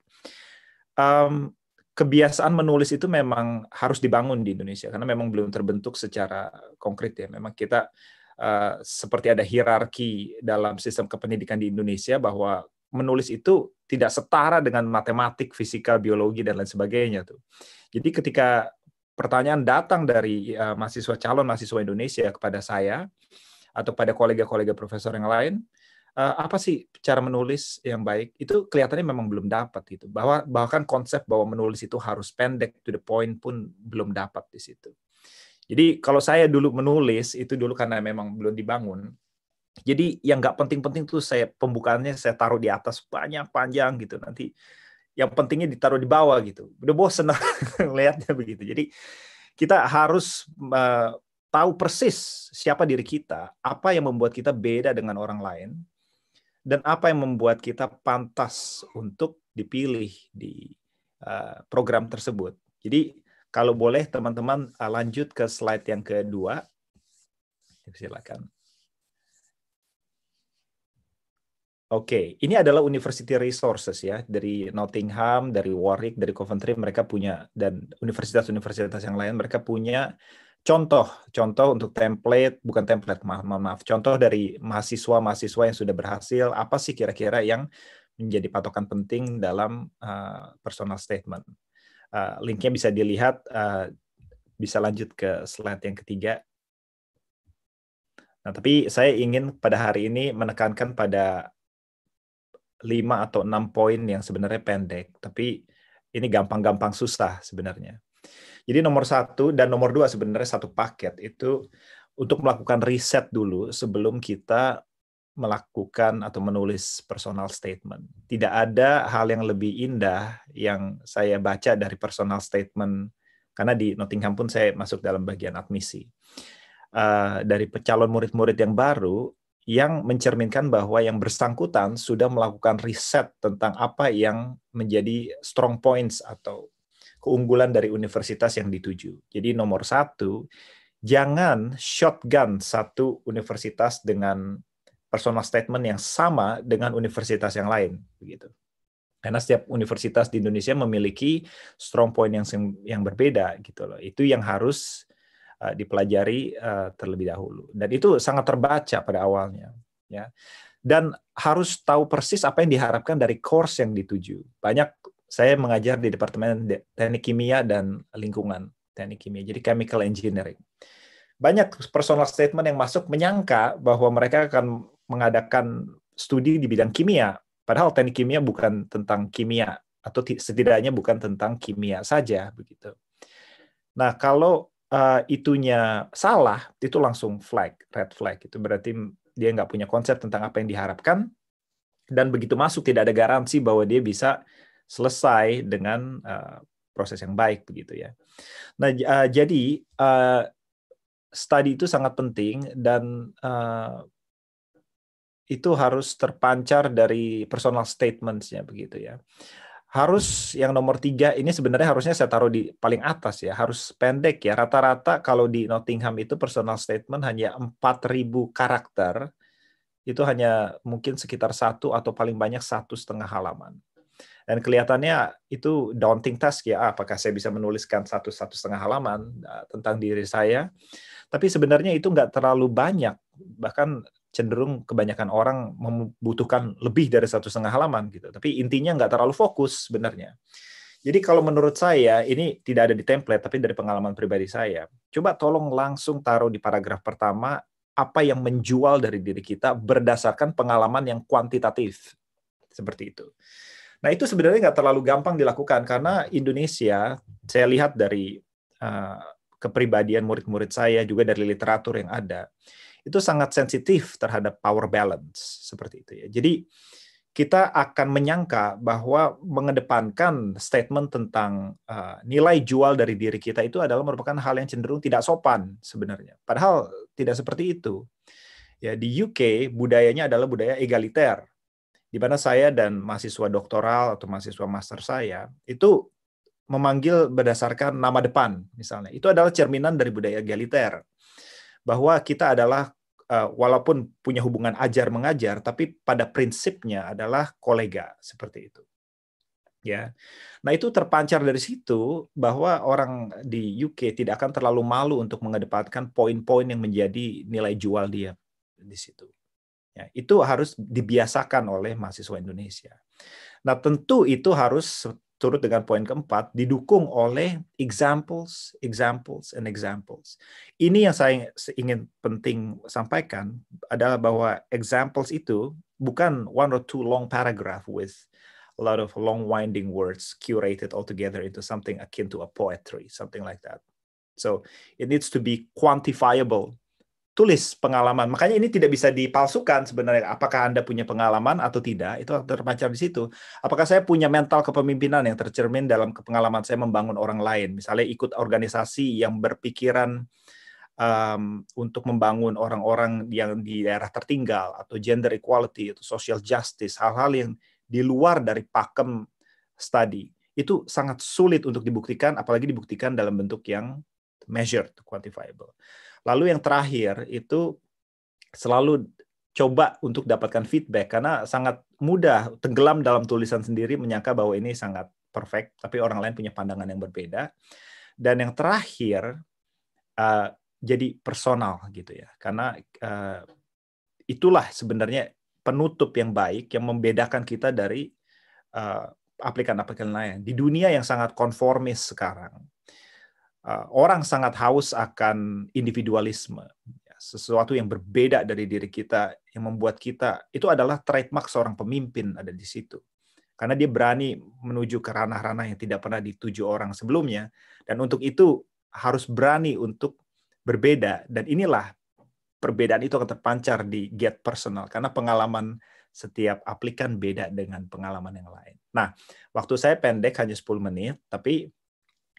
Um, kebiasaan menulis itu memang harus dibangun di Indonesia karena memang belum terbentuk secara konkret ya. Memang kita uh, seperti ada hierarki dalam sistem kependidikan di Indonesia bahwa menulis itu tidak setara dengan matematik, fisika, biologi dan lain sebagainya tuh. Jadi ketika pertanyaan datang dari uh, mahasiswa calon mahasiswa Indonesia kepada saya atau pada kolega-kolega profesor yang lain, uh, apa sih cara menulis yang baik? Itu kelihatannya memang belum dapat gitu. Bahwa bahkan konsep bahwa menulis itu harus pendek to the point pun belum dapat di situ. Jadi kalau saya dulu menulis itu dulu karena memang belum dibangun, jadi yang nggak penting-penting tuh saya pembukaannya saya taruh di atas banyak panjang gitu nanti yang pentingnya ditaruh di bawah gitu. Udah bosen lihatnya begitu. Jadi kita harus uh, tahu persis siapa diri kita, apa yang membuat kita beda dengan orang lain, dan apa yang membuat kita pantas untuk dipilih di uh, program tersebut. Jadi kalau boleh teman-teman uh, lanjut ke slide yang kedua. Silakan. Oke, okay. ini adalah university resources ya dari Nottingham, dari Warwick, dari Coventry mereka punya dan universitas-universitas yang lain mereka punya contoh, contoh untuk template, bukan template, maaf, maaf, contoh dari mahasiswa-mahasiswa yang sudah berhasil apa sih kira-kira yang menjadi patokan penting dalam uh, personal statement. Uh, linknya bisa dilihat, uh, bisa lanjut ke slide yang ketiga. Nah, tapi saya ingin pada hari ini menekankan pada lima atau enam poin yang sebenarnya pendek, tapi ini gampang-gampang susah sebenarnya. Jadi nomor satu dan nomor dua sebenarnya satu paket itu untuk melakukan riset dulu sebelum kita melakukan atau menulis personal statement. Tidak ada hal yang lebih indah yang saya baca dari personal statement karena di Nottingham pun saya masuk dalam bagian admisi. Uh, dari calon murid-murid yang baru, yang mencerminkan bahwa yang bersangkutan sudah melakukan riset tentang apa yang menjadi strong points atau keunggulan dari universitas yang dituju. Jadi nomor satu, jangan shotgun satu universitas dengan personal statement yang sama dengan universitas yang lain, begitu. Karena setiap universitas di Indonesia memiliki strong point yang yang berbeda gitu loh. Itu yang harus Eh, dipelajari eh, terlebih dahulu dan itu sangat terbaca pada awalnya ya dan harus tahu persis apa yang diharapkan dari course yang dituju banyak saya mengajar di departemen teknik kimia dan lingkungan teknik kimia jadi chemical engineering banyak personal statement yang masuk menyangka bahwa mereka akan mengadakan studi di bidang kimia padahal teknik kimia bukan tentang kimia atau setidaknya bukan tentang kimia saja begitu. Nah, kalau uh, itunya salah, itu langsung flag, red flag. Itu berarti dia nggak punya konsep tentang apa yang diharapkan, dan begitu masuk tidak ada garansi bahwa dia bisa selesai dengan uh, proses yang baik begitu ya. Nah uh, jadi uh, studi itu sangat penting dan uh, itu harus terpancar dari personal statementsnya begitu ya harus yang nomor tiga ini sebenarnya harusnya saya taruh di paling atas ya harus pendek ya rata-rata kalau di Nottingham itu personal statement hanya 4.000 karakter itu hanya mungkin sekitar satu atau paling banyak satu setengah halaman dan kelihatannya itu daunting task ya apakah saya bisa menuliskan satu satu setengah halaman eh, tentang diri saya tapi sebenarnya itu nggak terlalu banyak bahkan cenderung kebanyakan orang membutuhkan lebih dari satu setengah halaman gitu. Tapi intinya nggak terlalu fokus sebenarnya. Jadi kalau menurut saya ini tidak ada di template tapi dari pengalaman pribadi saya. Coba tolong langsung taruh di paragraf pertama apa yang menjual dari diri kita berdasarkan pengalaman yang kuantitatif seperti itu. Nah itu sebenarnya nggak terlalu gampang dilakukan karena Indonesia saya lihat dari uh, kepribadian murid-murid saya juga dari literatur yang ada itu sangat sensitif terhadap power balance seperti itu ya. Jadi kita akan menyangka bahwa mengedepankan statement tentang eh, nilai jual dari diri kita itu adalah merupakan hal yang cenderung tidak sopan sebenarnya. Padahal tidak seperti itu. Ya di UK budayanya adalah budaya egaliter. Di mana saya dan mahasiswa doktoral atau mahasiswa master saya itu memanggil berdasarkan nama depan misalnya. Itu adalah cerminan dari budaya egaliter bahwa kita adalah eh, walaupun punya hubungan ajar mengajar tapi pada prinsipnya adalah kolega seperti itu ya nah itu terpancar dari situ bahwa orang di UK tidak akan terlalu malu untuk mengedepankan poin-poin yang menjadi nilai jual dia di situ ya itu harus dibiasakan oleh mahasiswa Indonesia nah tentu itu harus turut dengan poin keempat, didukung oleh examples, examples, and examples. Ini yang saya ingin penting sampaikan adalah bahwa examples itu bukan one or two long paragraph with a lot of long winding words curated all together into something akin to a poetry, something like that. So it needs to be quantifiable tulis pengalaman. Makanya ini tidak bisa dipalsukan sebenarnya. Apakah Anda punya pengalaman atau tidak, itu terpancar di situ. Apakah saya punya mental kepemimpinan yang tercermin dalam pengalaman saya membangun orang lain. Misalnya ikut organisasi yang berpikiran um, untuk membangun orang-orang yang di daerah tertinggal, atau gender equality, atau social justice, hal-hal yang di luar dari pakem study. Itu sangat sulit untuk dibuktikan, apalagi dibuktikan dalam bentuk yang measured, quantifiable. Lalu yang terakhir itu selalu coba untuk dapatkan feedback karena sangat mudah tenggelam dalam tulisan sendiri menyangka bahwa ini sangat perfect tapi orang lain punya pandangan yang berbeda dan yang terakhir uh, jadi personal gitu ya karena uh, itulah sebenarnya penutup yang baik yang membedakan kita dari uh, eh, aplikan-aplikan lain di dunia yang sangat konformis sekarang Ah, orang sangat haus akan individualisme, ya, sesuatu yang berbeda dari diri kita yang membuat kita itu adalah trademark seorang pemimpin ada di situ. Karena dia berani menuju ke ranah-ranah yang tidak pernah dituju orang sebelumnya dan untuk itu harus berani untuk berbeda dan inilah perbedaan itu akan terpancar di get personal karena pengalaman setiap aplikan beda dengan pengalaman yang lain. Nah, waktu saya pendek hanya 10 menit, tapi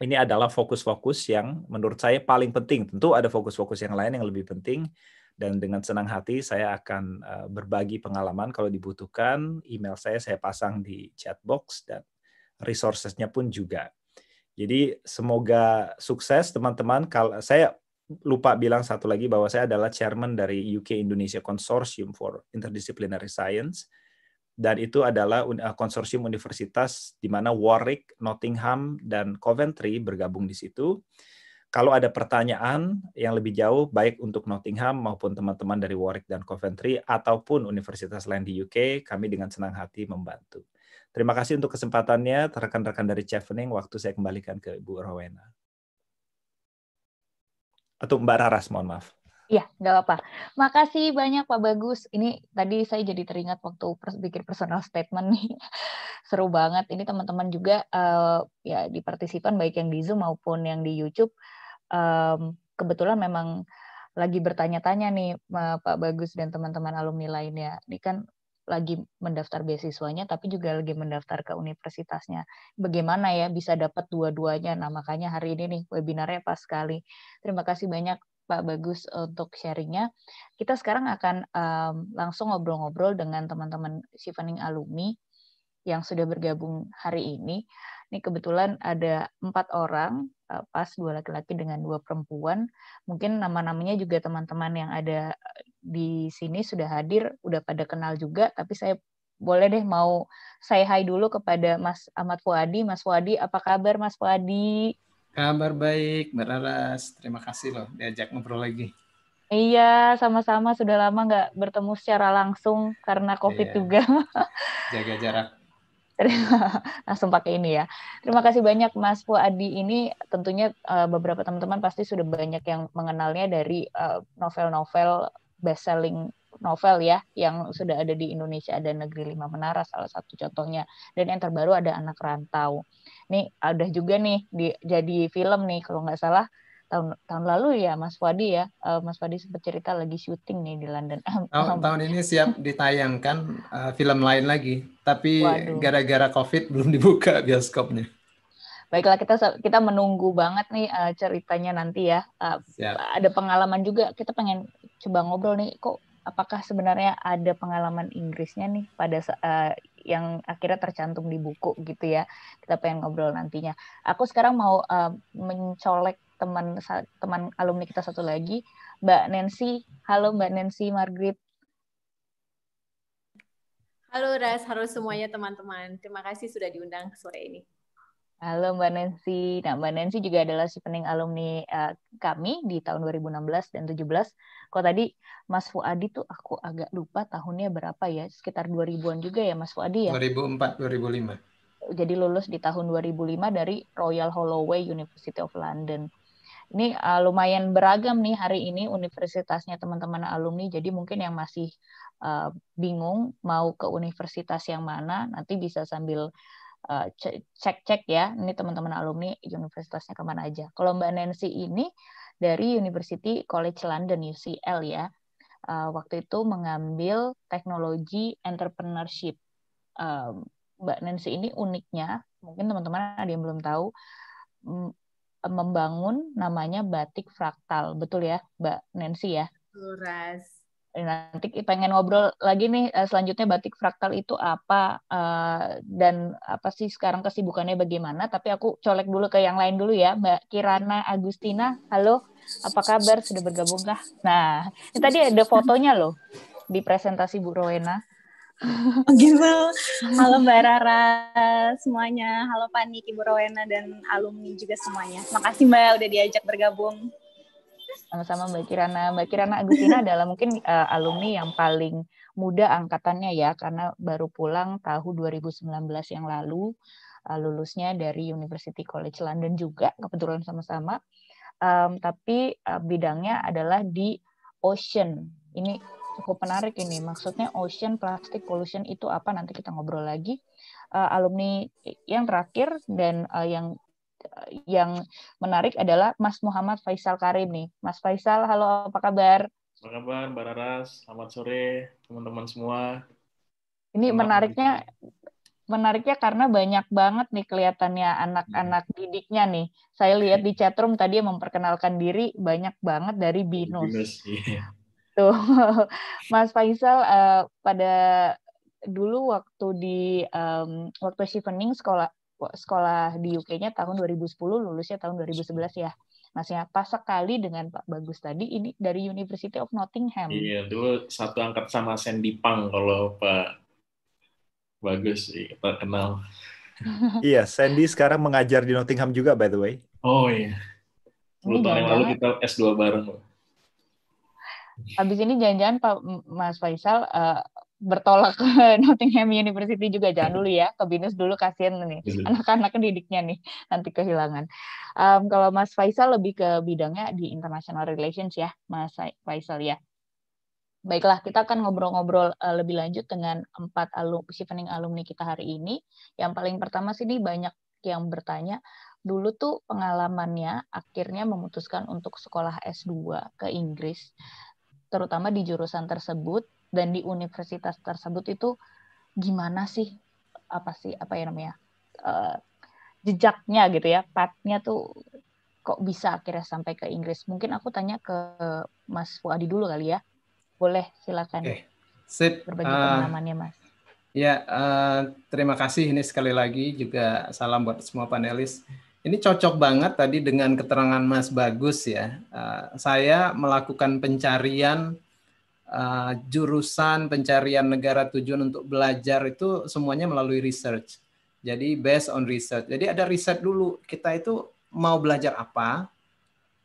ini adalah fokus-fokus yang menurut saya paling penting. Tentu ada fokus-fokus yang lain yang lebih penting dan dengan senang hati saya akan eh, berbagi pengalaman kalau dibutuhkan. Email saya saya pasang di chat box dan resourcesnya pun juga. Jadi semoga sukses teman-teman. Kalau saya lupa bilang satu lagi bahwa saya adalah chairman dari UK Indonesia Consortium for Interdisciplinary Science dan itu adalah eh, konsorsium universitas di mana Warwick, Nottingham, dan Coventry bergabung di situ. Kalau ada pertanyaan yang lebih jauh, baik untuk Nottingham maupun teman-teman dari Warwick dan Coventry, ataupun universitas lain di UK, kami dengan senang hati membantu. Terima kasih untuk kesempatannya, rekan-rekan dari Chevening. Waktu saya kembalikan ke Ibu Rowena. Atau Mbak Raras, mohon maaf. Iya, nggak apa-apa. Makasih banyak Pak Bagus. Ini tadi saya jadi teringat waktu bikin personal statement nih. Seru banget. Ini teman-teman juga uh, ya di partisipan baik yang di Zoom maupun yang di YouTube um, kebetulan memang lagi bertanya-tanya nih Pak Bagus dan teman-teman alumni lainnya. Ini kan lagi mendaftar beasiswanya tapi juga lagi mendaftar ke universitasnya. Bagaimana ya bisa dapat dua-duanya? Nah, makanya hari ini nih webinarnya pas sekali. Terima kasih banyak Pak Bagus untuk sharingnya. Kita sekarang akan um, langsung ngobrol-ngobrol dengan teman-teman Sivening alumni yang sudah bergabung hari ini. Ini kebetulan ada empat orang, eh, pas dua laki-laki dengan dua perempuan. Mungkin nama-namanya juga teman-teman yang ada eh, di sini sudah hadir, udah pada kenal juga, tapi saya boleh deh mau saya hai dulu kepada Mas Ahmad Fuadi. Mas Fuadi, apa kabar Mas Fuadi? Kabar baik, Mbak Raras. Terima kasih loh diajak ngobrol lagi. Iya, sama-sama. Sudah lama nggak bertemu secara langsung karena COVID iya. juga. Jaga jarak. Langsung pakai ini ya. Terima kasih banyak Mas Fuadi. Ini tentunya eh, beberapa teman-teman pasti sudah banyak yang mengenalnya dari eh, novel-novel best-selling novel ya yang sudah ada di Indonesia ada Negeri Lima Menara salah satu contohnya dan yang terbaru ada Anak Rantau. Nih ada juga nih di, jadi film nih kalau nggak salah tahun tahun lalu ya Mas Wadi ya uh, Mas Wadi sempat cerita lagi syuting nih di London. Tahun, tahun ini siap ditayangkan uh, film lain lagi tapi gara-gara Covid belum dibuka bioskopnya baiklah kita kita menunggu banget nih uh, ceritanya nanti ya. Uh, Ada pengalaman juga kita pengen coba ngobrol nih kok apakah sebenarnya ada pengalaman Inggrisnya nih pada uh, yang akhirnya tercantum di buku gitu ya. Kita pengen ngobrol nantinya. Aku sekarang mau uh, mencolek teman teman alumni kita satu lagi, Mbak Nancy. Halo Mbak Nancy Margaret. Halo Ras, halo semuanya teman-teman. Terima kasih sudah diundang sore ini. Halo Mbak Nancy. Nah, Mbak Nancy juga adalah si pening alumni uh, kami di tahun 2016 dan 17. Kalau tadi Mas Fuadi tuh aku agak lupa tahunnya berapa ya, sekitar 2000-an juga ya Mas Fuadi ya? 2004, 2005. Jadi lulus di tahun 2005 dari Royal Holloway University of London. Ini uh, lumayan beragam nih hari ini universitasnya teman-teman alumni. Jadi mungkin yang masih uh, bingung mau ke universitas yang mana, nanti bisa sambil Eh, cek-cek ya, ini teman-teman alumni universitasnya kemana aja. Kalau Mbak Nancy ini dari University College London UCL ya, eh, waktu itu mengambil teknologi entrepreneurship. Mbak Nancy ini uniknya, mungkin teman-teman ada yang belum tahu, membangun namanya batik fraktal, betul ya Mbak Nancy ya? Luras. Eh, nanti pengen ngobrol lagi nih eh, selanjutnya batik fraktal itu apa eh, dan apa sih sekarang kesibukannya bagaimana tapi aku colek dulu ke yang lain dulu ya Mbak Kirana Agustina halo apa kabar sudah bergabung kah nah ini tadi ada fotonya loh di presentasi Bu Rowena gitu halo Mbak Rara semuanya halo Pani Ibu Rowena dan alumni juga semuanya makasih Mbak udah diajak bergabung sama-sama Mbak Kirana. Mbak Kirana Agustina adalah mungkin uh, alumni yang paling muda angkatannya ya, karena baru pulang tahun 2019 yang lalu, uh, lulusnya dari University College London juga, kebetulan sama-sama. Um, tapi uh, bidangnya adalah di ocean. Ini cukup menarik ini. Maksudnya ocean plastic pollution itu apa? Nanti kita ngobrol lagi. Uh, alumni yang terakhir dan uh, yang yang menarik adalah Mas Muhammad Faisal Karim nih. Mas Faisal, halo apa kabar? Apa kabar Mbak Raras? Selamat sore teman-teman semua. Ini Selamat menariknya menariknya karena banyak banget nih kelihatannya anak-anak hmm. didiknya nih. Saya lihat di iya. chatroom tadi yang memperkenalkan diri banyak banget dari Binus. Binus iya. Tuh, Mas Faisal uh, pada dulu waktu di um, waktu Shivening sekolah sekolah di UK-nya tahun 2010, lulusnya tahun 2011 ya. Masnya nah, pas sekali dengan Pak Bagus tadi ini dari University of Nottingham. Iya, dulu satu angkat sama Sandy Pang kalau Pak Bagus kita kenal. iya, Sandy sekarang mengajar di Nottingham juga by the way. Oh iya. lalu tahun yang lalu kita S2 bareng loh. Habis ini jangan-jangan Pak Mas Faisal uh, bertolak ke Nottingham University juga jangan dulu ya ke Binus dulu kasihan nih iya. anak-anak didiknya nih nanti kehilangan. Um, kalau Mas Faisal lebih ke bidangnya di international relations ya Mas Faisal ya. Baiklah, kita akan ngobrol-ngobrol eh, lebih lanjut dengan empat alum, chevening alumni kita hari ini. Yang paling pertama sih ini banyak yang bertanya, dulu tuh pengalamannya akhirnya memutuskan untuk sekolah S2 ke Inggris, terutama di jurusan tersebut dan di universitas tersebut itu gimana sih apa sih apa ya namanya uh, jejaknya gitu ya patnya tuh kok bisa akhirnya sampai ke Inggris mungkin aku tanya ke Mas Fuadi dulu kali ya boleh silakan okay. Sip. berbagi eh, pengalamannya uh, Mas ya uh, terima kasih ini sekali lagi juga salam buat semua panelis ini cocok banget tadi dengan keterangan Mas Bagus ya saya melakukan pencarian Eh, jurusan pencarian negara tujuan untuk belajar itu semuanya melalui research. Jadi based on research. Jadi ada riset dulu kita itu mau belajar apa,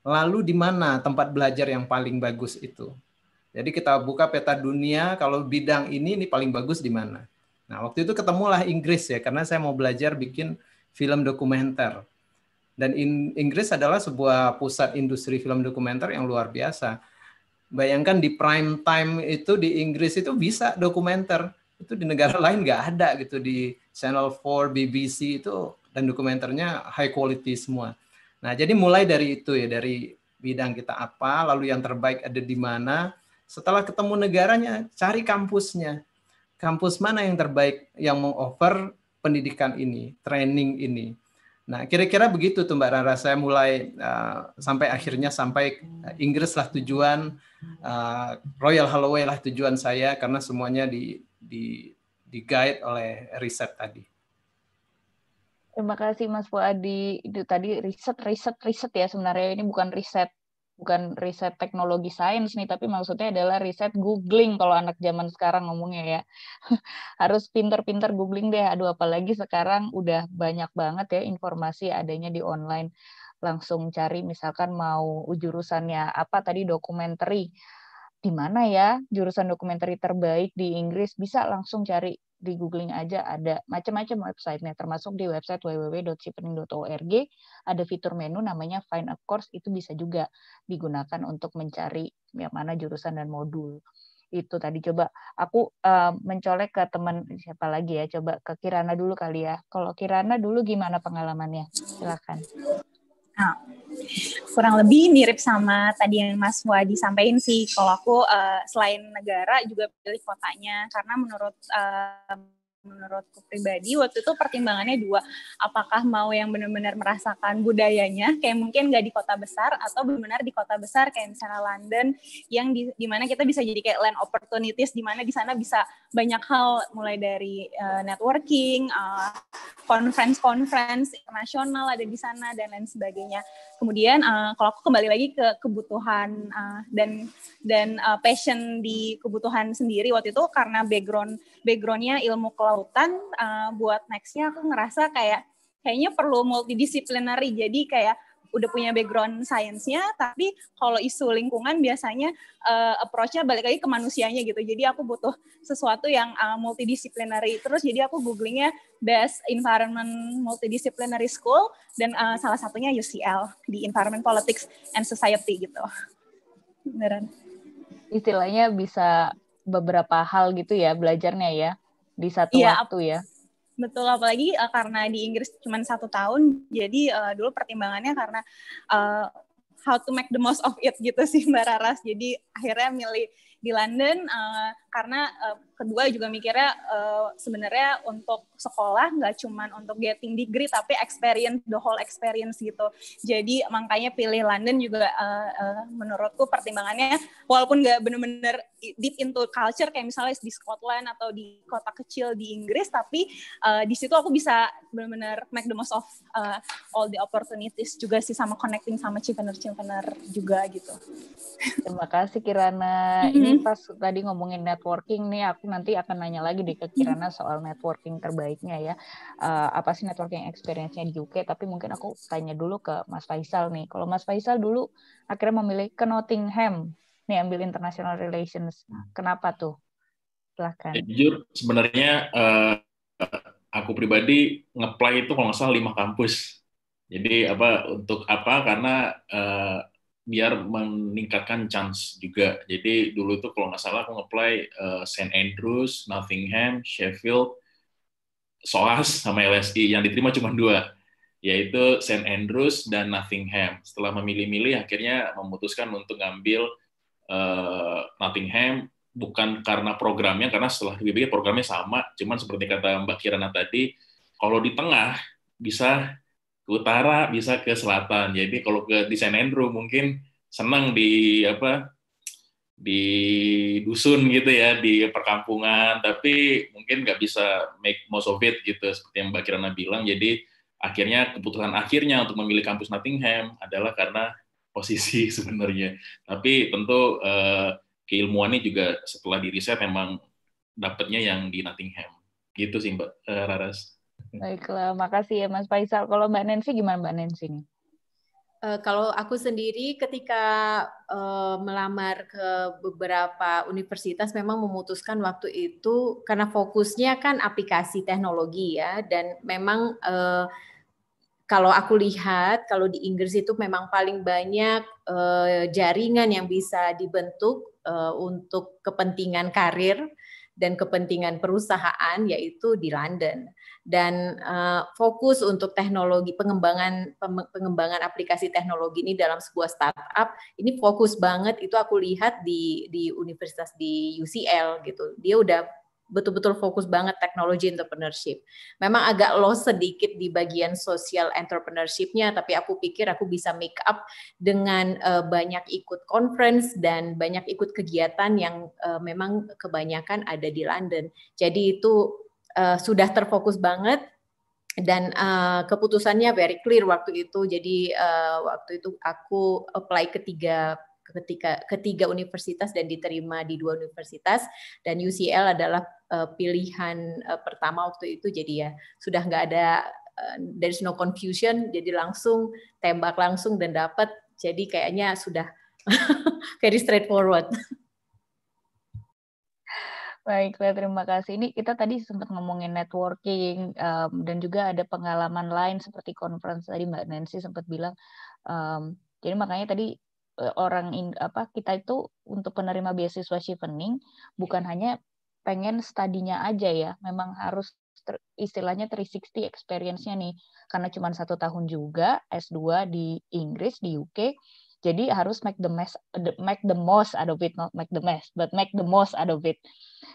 lalu di mana tempat belajar yang paling bagus itu. Jadi kita buka peta dunia kalau bidang ini ini paling bagus di mana. Nah waktu itu ketemulah Inggris ya karena saya mau belajar bikin film dokumenter. Dan Inggris adalah sebuah pusat industri film dokumenter yang luar biasa. Bayangkan di prime time itu di Inggris itu bisa dokumenter. Itu di negara nah. lain nggak ada gitu. Di Channel 4, BBC itu dan dokumenternya high quality semua. Nah, jadi mulai dari itu ya, dari bidang kita apa, lalu yang terbaik ada di mana. Setelah ketemu negaranya, cari kampusnya. Kampus mana yang terbaik yang mengoffer pendidikan ini, training ini. Nah, kira-kira begitu tuh Mbak Rara. Saya mulai uh, sampai akhirnya sampai eh, Inggris lah tujuan, uh, Royal Holloway lah tujuan saya karena semuanya di di di guide oleh riset tadi. Terima kasih Mas Fuadi. Itu tadi riset, riset, riset ya sebenarnya ini bukan riset bukan riset teknologi sains nih, tapi maksudnya adalah riset googling kalau anak zaman sekarang ngomongnya ya. Harus pinter-pinter googling deh. Aduh, apalagi sekarang udah banyak banget ya informasi adanya di online. Langsung cari misalkan mau jurusannya apa tadi dokumentari di mana ya jurusan dokumenter terbaik di Inggris bisa langsung cari di googling aja ada macam-macam website websitenya termasuk di website www.cipening.org ada fitur menu namanya find a course itu bisa juga digunakan untuk mencari yang mana jurusan dan modul itu tadi coba aku uh, mencolek ke teman siapa lagi ya coba ke Kirana dulu kali ya kalau Kirana dulu gimana pengalamannya silakan Nah, kurang lebih mirip sama tadi yang Mas Wadi sampaikan sih. Kalau aku uh, selain negara juga pilih kotanya karena menurut uh, menurutku pribadi waktu itu pertimbangannya dua apakah mau yang benar-benar merasakan budayanya kayak mungkin nggak di kota besar atau benar-benar di kota besar kayak misalnya London yang di dimana kita bisa jadi kayak land opportunities di mana di sana bisa banyak hal mulai dari uh, networking uh, eh, conference conference internasional ada di sana dan lain sebagainya kemudian uh, kalau aku kembali lagi ke kebutuhan uh, dan dan uh, passion di kebutuhan sendiri waktu itu karena background backgroundnya ilmu kelautan uh, buat nextnya aku ngerasa kayak kayaknya perlu multidisciplinary jadi kayak udah punya background sainsnya tapi kalau isu lingkungan biasanya uh, approach-nya balik lagi ke manusianya gitu jadi aku butuh sesuatu yang uh, eh, multidisciplinary terus jadi aku googlingnya best environment multidisciplinary school dan uh, salah satunya UCL di environment politics and society gitu beneran istilahnya bisa beberapa hal gitu ya belajarnya ya di satu ya, waktu ya. Betul, apalagi uh, karena di Inggris cuma satu tahun, jadi uh, dulu pertimbangannya karena uh, how to make the most of it gitu sih Mbak Raras. Jadi akhirnya milih di London uh, karena uh, kedua juga mikirnya uh, sebenarnya untuk sekolah nggak cuman untuk getting degree tapi experience the whole experience gitu. Jadi makanya pilih London juga uh, uh, menurutku pertimbangannya walaupun nggak bener-bener deep into culture kayak misalnya di Scotland atau di kota kecil di Inggris tapi uh, di situ aku bisa benar-benar make the most of uh, all the opportunities juga sih sama connecting sama entrepreneur-entrepreneur juga gitu. Terima kasih Kirana. Mm -hmm ini pas tadi ngomongin networking nih, aku nanti akan nanya lagi deh ke Kirana soal networking terbaiknya ya. Uh, apa sih networking experience-nya di UK? Tapi mungkin aku tanya dulu ke Mas Faisal nih. Kalau Mas Faisal dulu akhirnya memilih ke Nottingham, nih ambil international relations. Kenapa tuh? Silahkan. Ya, jujur, sebenarnya uh, aku pribadi ngeplay itu kalau nggak salah lima kampus. Jadi apa untuk apa? Karena uh, biar meningkatkan chance juga. Jadi dulu itu kalau nggak salah aku ngeplay uh, eh, St Andrews, Nottingham, Sheffield, SOAS sama LSI yang diterima cuma dua yaitu St Andrews dan Nottingham. Setelah memilih-milih akhirnya memutuskan untuk ngambil uh, Nottingham bukan karena programnya karena setelah dibikin programnya sama, cuman seperti kata Mbak Kirana tadi kalau di tengah bisa utara bisa ke selatan. Jadi kalau ke di San Andrew mungkin senang di apa di dusun gitu ya di perkampungan tapi mungkin nggak bisa make most of it gitu seperti yang Mbak Kirana bilang jadi akhirnya keputusan akhirnya untuk memilih kampus Nottingham adalah karena posisi sebenarnya tapi tentu eh, keilmuannya juga setelah di riset memang dapatnya yang di Nottingham gitu sih Mbak uh, Raras. Hmm. Baiklah, makasih ya Mas Faisal. Kalau Mbak Nancy gimana Mbak Nancy nih? Uh, kalau aku sendiri ketika uh, melamar ke beberapa universitas memang memutuskan waktu itu karena fokusnya kan aplikasi teknologi ya dan memang uh, kalau aku lihat kalau di Inggris itu memang paling banyak uh, jaringan yang bisa dibentuk uh, untuk kepentingan karir dan kepentingan perusahaan yaitu di London dan uh, fokus untuk teknologi pengembangan pengembangan aplikasi teknologi ini dalam sebuah startup ini fokus banget itu aku lihat di di universitas di UCL gitu dia udah betul-betul fokus banget teknologi entrepreneurship. Memang agak loss sedikit di bagian social entrepreneurshipnya tapi aku pikir aku bisa make up dengan uh, banyak ikut conference dan banyak ikut kegiatan yang uh, memang kebanyakan ada di London. Jadi itu uh, sudah terfokus banget dan uh, keputusannya very clear waktu itu. Jadi uh, waktu itu aku apply ketiga ketika ketiga universitas dan diterima di dua universitas dan UCL adalah uh, pilihan uh, pertama waktu itu jadi ya sudah nggak ada uh, there's no confusion jadi langsung tembak langsung dan dapat jadi kayaknya sudah very straightforward. Baiklah, terima kasih. Ini kita tadi sempat ngomongin networking um, dan juga ada pengalaman lain seperti conference tadi Mbak Nancy sempat bilang. Um, jadi makanya tadi e, orang in, apa kita itu untuk penerima beasiswa Shivening bukan hanya pengen studinya aja ya, memang harus ter, istilahnya 360 experience-nya nih. Karena cuma satu tahun juga S2 di Inggris, di UK, jadi harus make the mess, make the most out of it, not make the mess, but make the most out of it,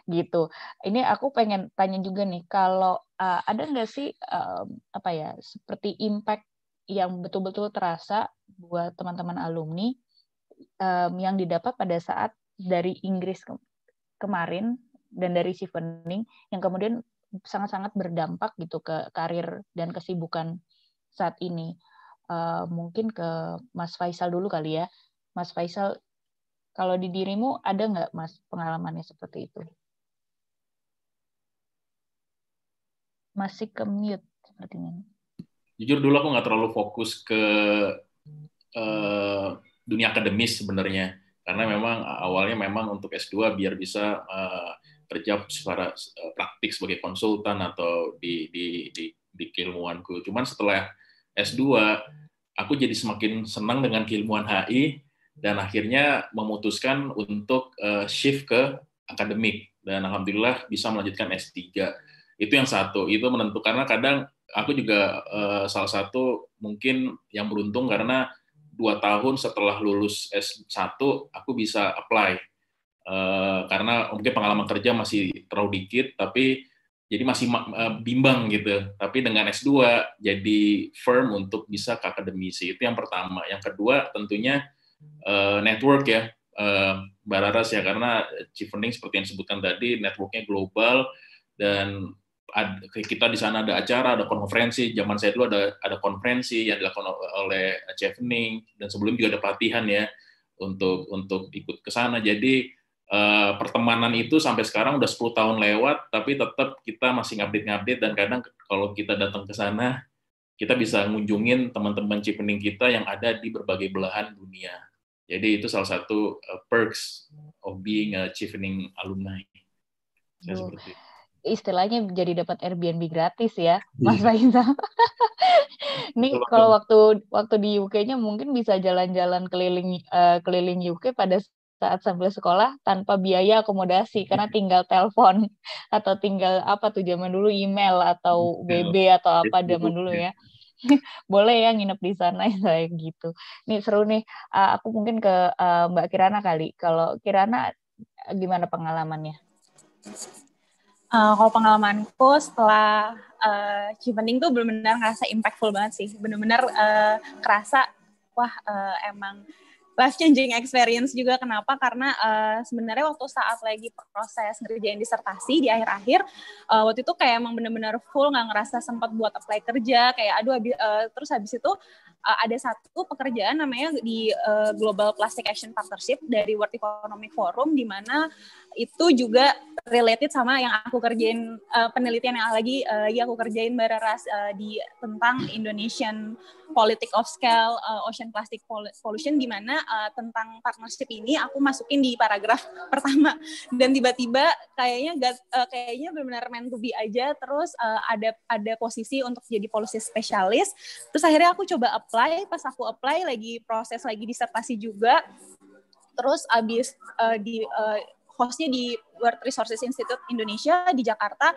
gitu. Ini aku pengen tanya juga nih, kalau uh, ada nggak sih um, apa ya, seperti impact yang betul-betul terasa buat teman-teman alumni um, yang didapat pada saat dari Inggris ke kemarin dan dari Sivening yang kemudian sangat-sangat berdampak gitu ke karir dan kesibukan saat ini. Eh, mungkin ke Mas Faisal dulu kali ya. Mas Faisal, kalau di dirimu ada nggak Mas pengalamannya seperti itu? Masih ke mute sepertinya. Jujur dulu aku nggak terlalu fokus ke uh, dunia akademis sebenarnya karena memang awalnya memang untuk S2 biar bisa uh, kerja secara praktik sebagai konsultan atau di di di, di keilmuanku. Cuman setelah S2, aku jadi semakin senang dengan keilmuan HI dan akhirnya memutuskan untuk uh, shift ke akademik dan alhamdulillah bisa melanjutkan S3. Itu yang satu, itu menentukan karena kadang aku juga uh, salah satu mungkin yang beruntung karena dua tahun setelah lulus S1 aku bisa apply uh, karena mungkin pengalaman kerja masih terlalu dikit tapi jadi masih eh, bimbang gitu. Tapi dengan S2 jadi firm untuk bisa ke akademisi. Itu yang pertama. Yang kedua tentunya uh, network ya. Uh, eh, Bararas ya, karena chief earning seperti yang disebutkan tadi, networknya global, dan ad, kita di sana ada acara, ada konferensi, zaman saya dulu ada ada konferensi yang dilakukan oleh chief dan sebelum juga ada pelatihan ya, untuk untuk ikut ke sana. Jadi Uh, pertemanan itu sampai sekarang udah 10 tahun lewat, tapi tetap kita masih ngupdate-ngupdate dan kadang kalau kita datang ke sana, kita bisa ngunjungin teman-teman Cipening kita yang ada di berbagai belahan dunia. Jadi itu salah satu eh, perks of being a Cipening alumni. oh. istilahnya jadi dapat Airbnb gratis ya, iya. Mas Faisal. Nih kalau waktu waktu di UK-nya mungkin bisa jalan-jalan keliling uh, keliling UK pada saat sambil sekolah tanpa biaya akomodasi hmm. karena tinggal telepon atau tinggal apa tuh zaman dulu email atau BB hmm, atau apa zaman dulu iya. ya boleh ya nginep di sana kayak gitu. Nih seru nih. Uh, aku mungkin ke uh, Mbak Kirana kali. Kalau Kirana gimana pengalamannya? Uh, kalau pengalamanku setelah uh, Cipening tuh benar-benar ngerasa impactful banget sih. Benar-benar uh, kerasa wah uh, emang life changing experience juga kenapa karena uh, sebenarnya waktu saat lagi proses ngerjain disertasi di akhir-akhir uh, waktu itu kayak emang bener-bener full nggak ngerasa sempat buat apply kerja kayak aduh habis, uh, eh, terus habis itu uh, ada satu pekerjaan namanya di uh, Global Plastic Action Partnership dari World Economic Forum di mana itu juga related sama yang aku kerjain uh, penelitian yang lagi uh, lagi aku kerjain Mbak uh, di tentang Indonesian politik of scale uh, ocean plastic pollution di uh, tentang partnership ini aku masukin di paragraf pertama dan tiba-tiba kayaknya gak, uh, eh, kayaknya benar-benar main be aja terus uh, ada ada posisi untuk jadi policy spesialis terus akhirnya aku coba apply pas aku apply lagi proses lagi disertasi juga terus abis uh, di uh, hostnya di World Resources Institute Indonesia di Jakarta.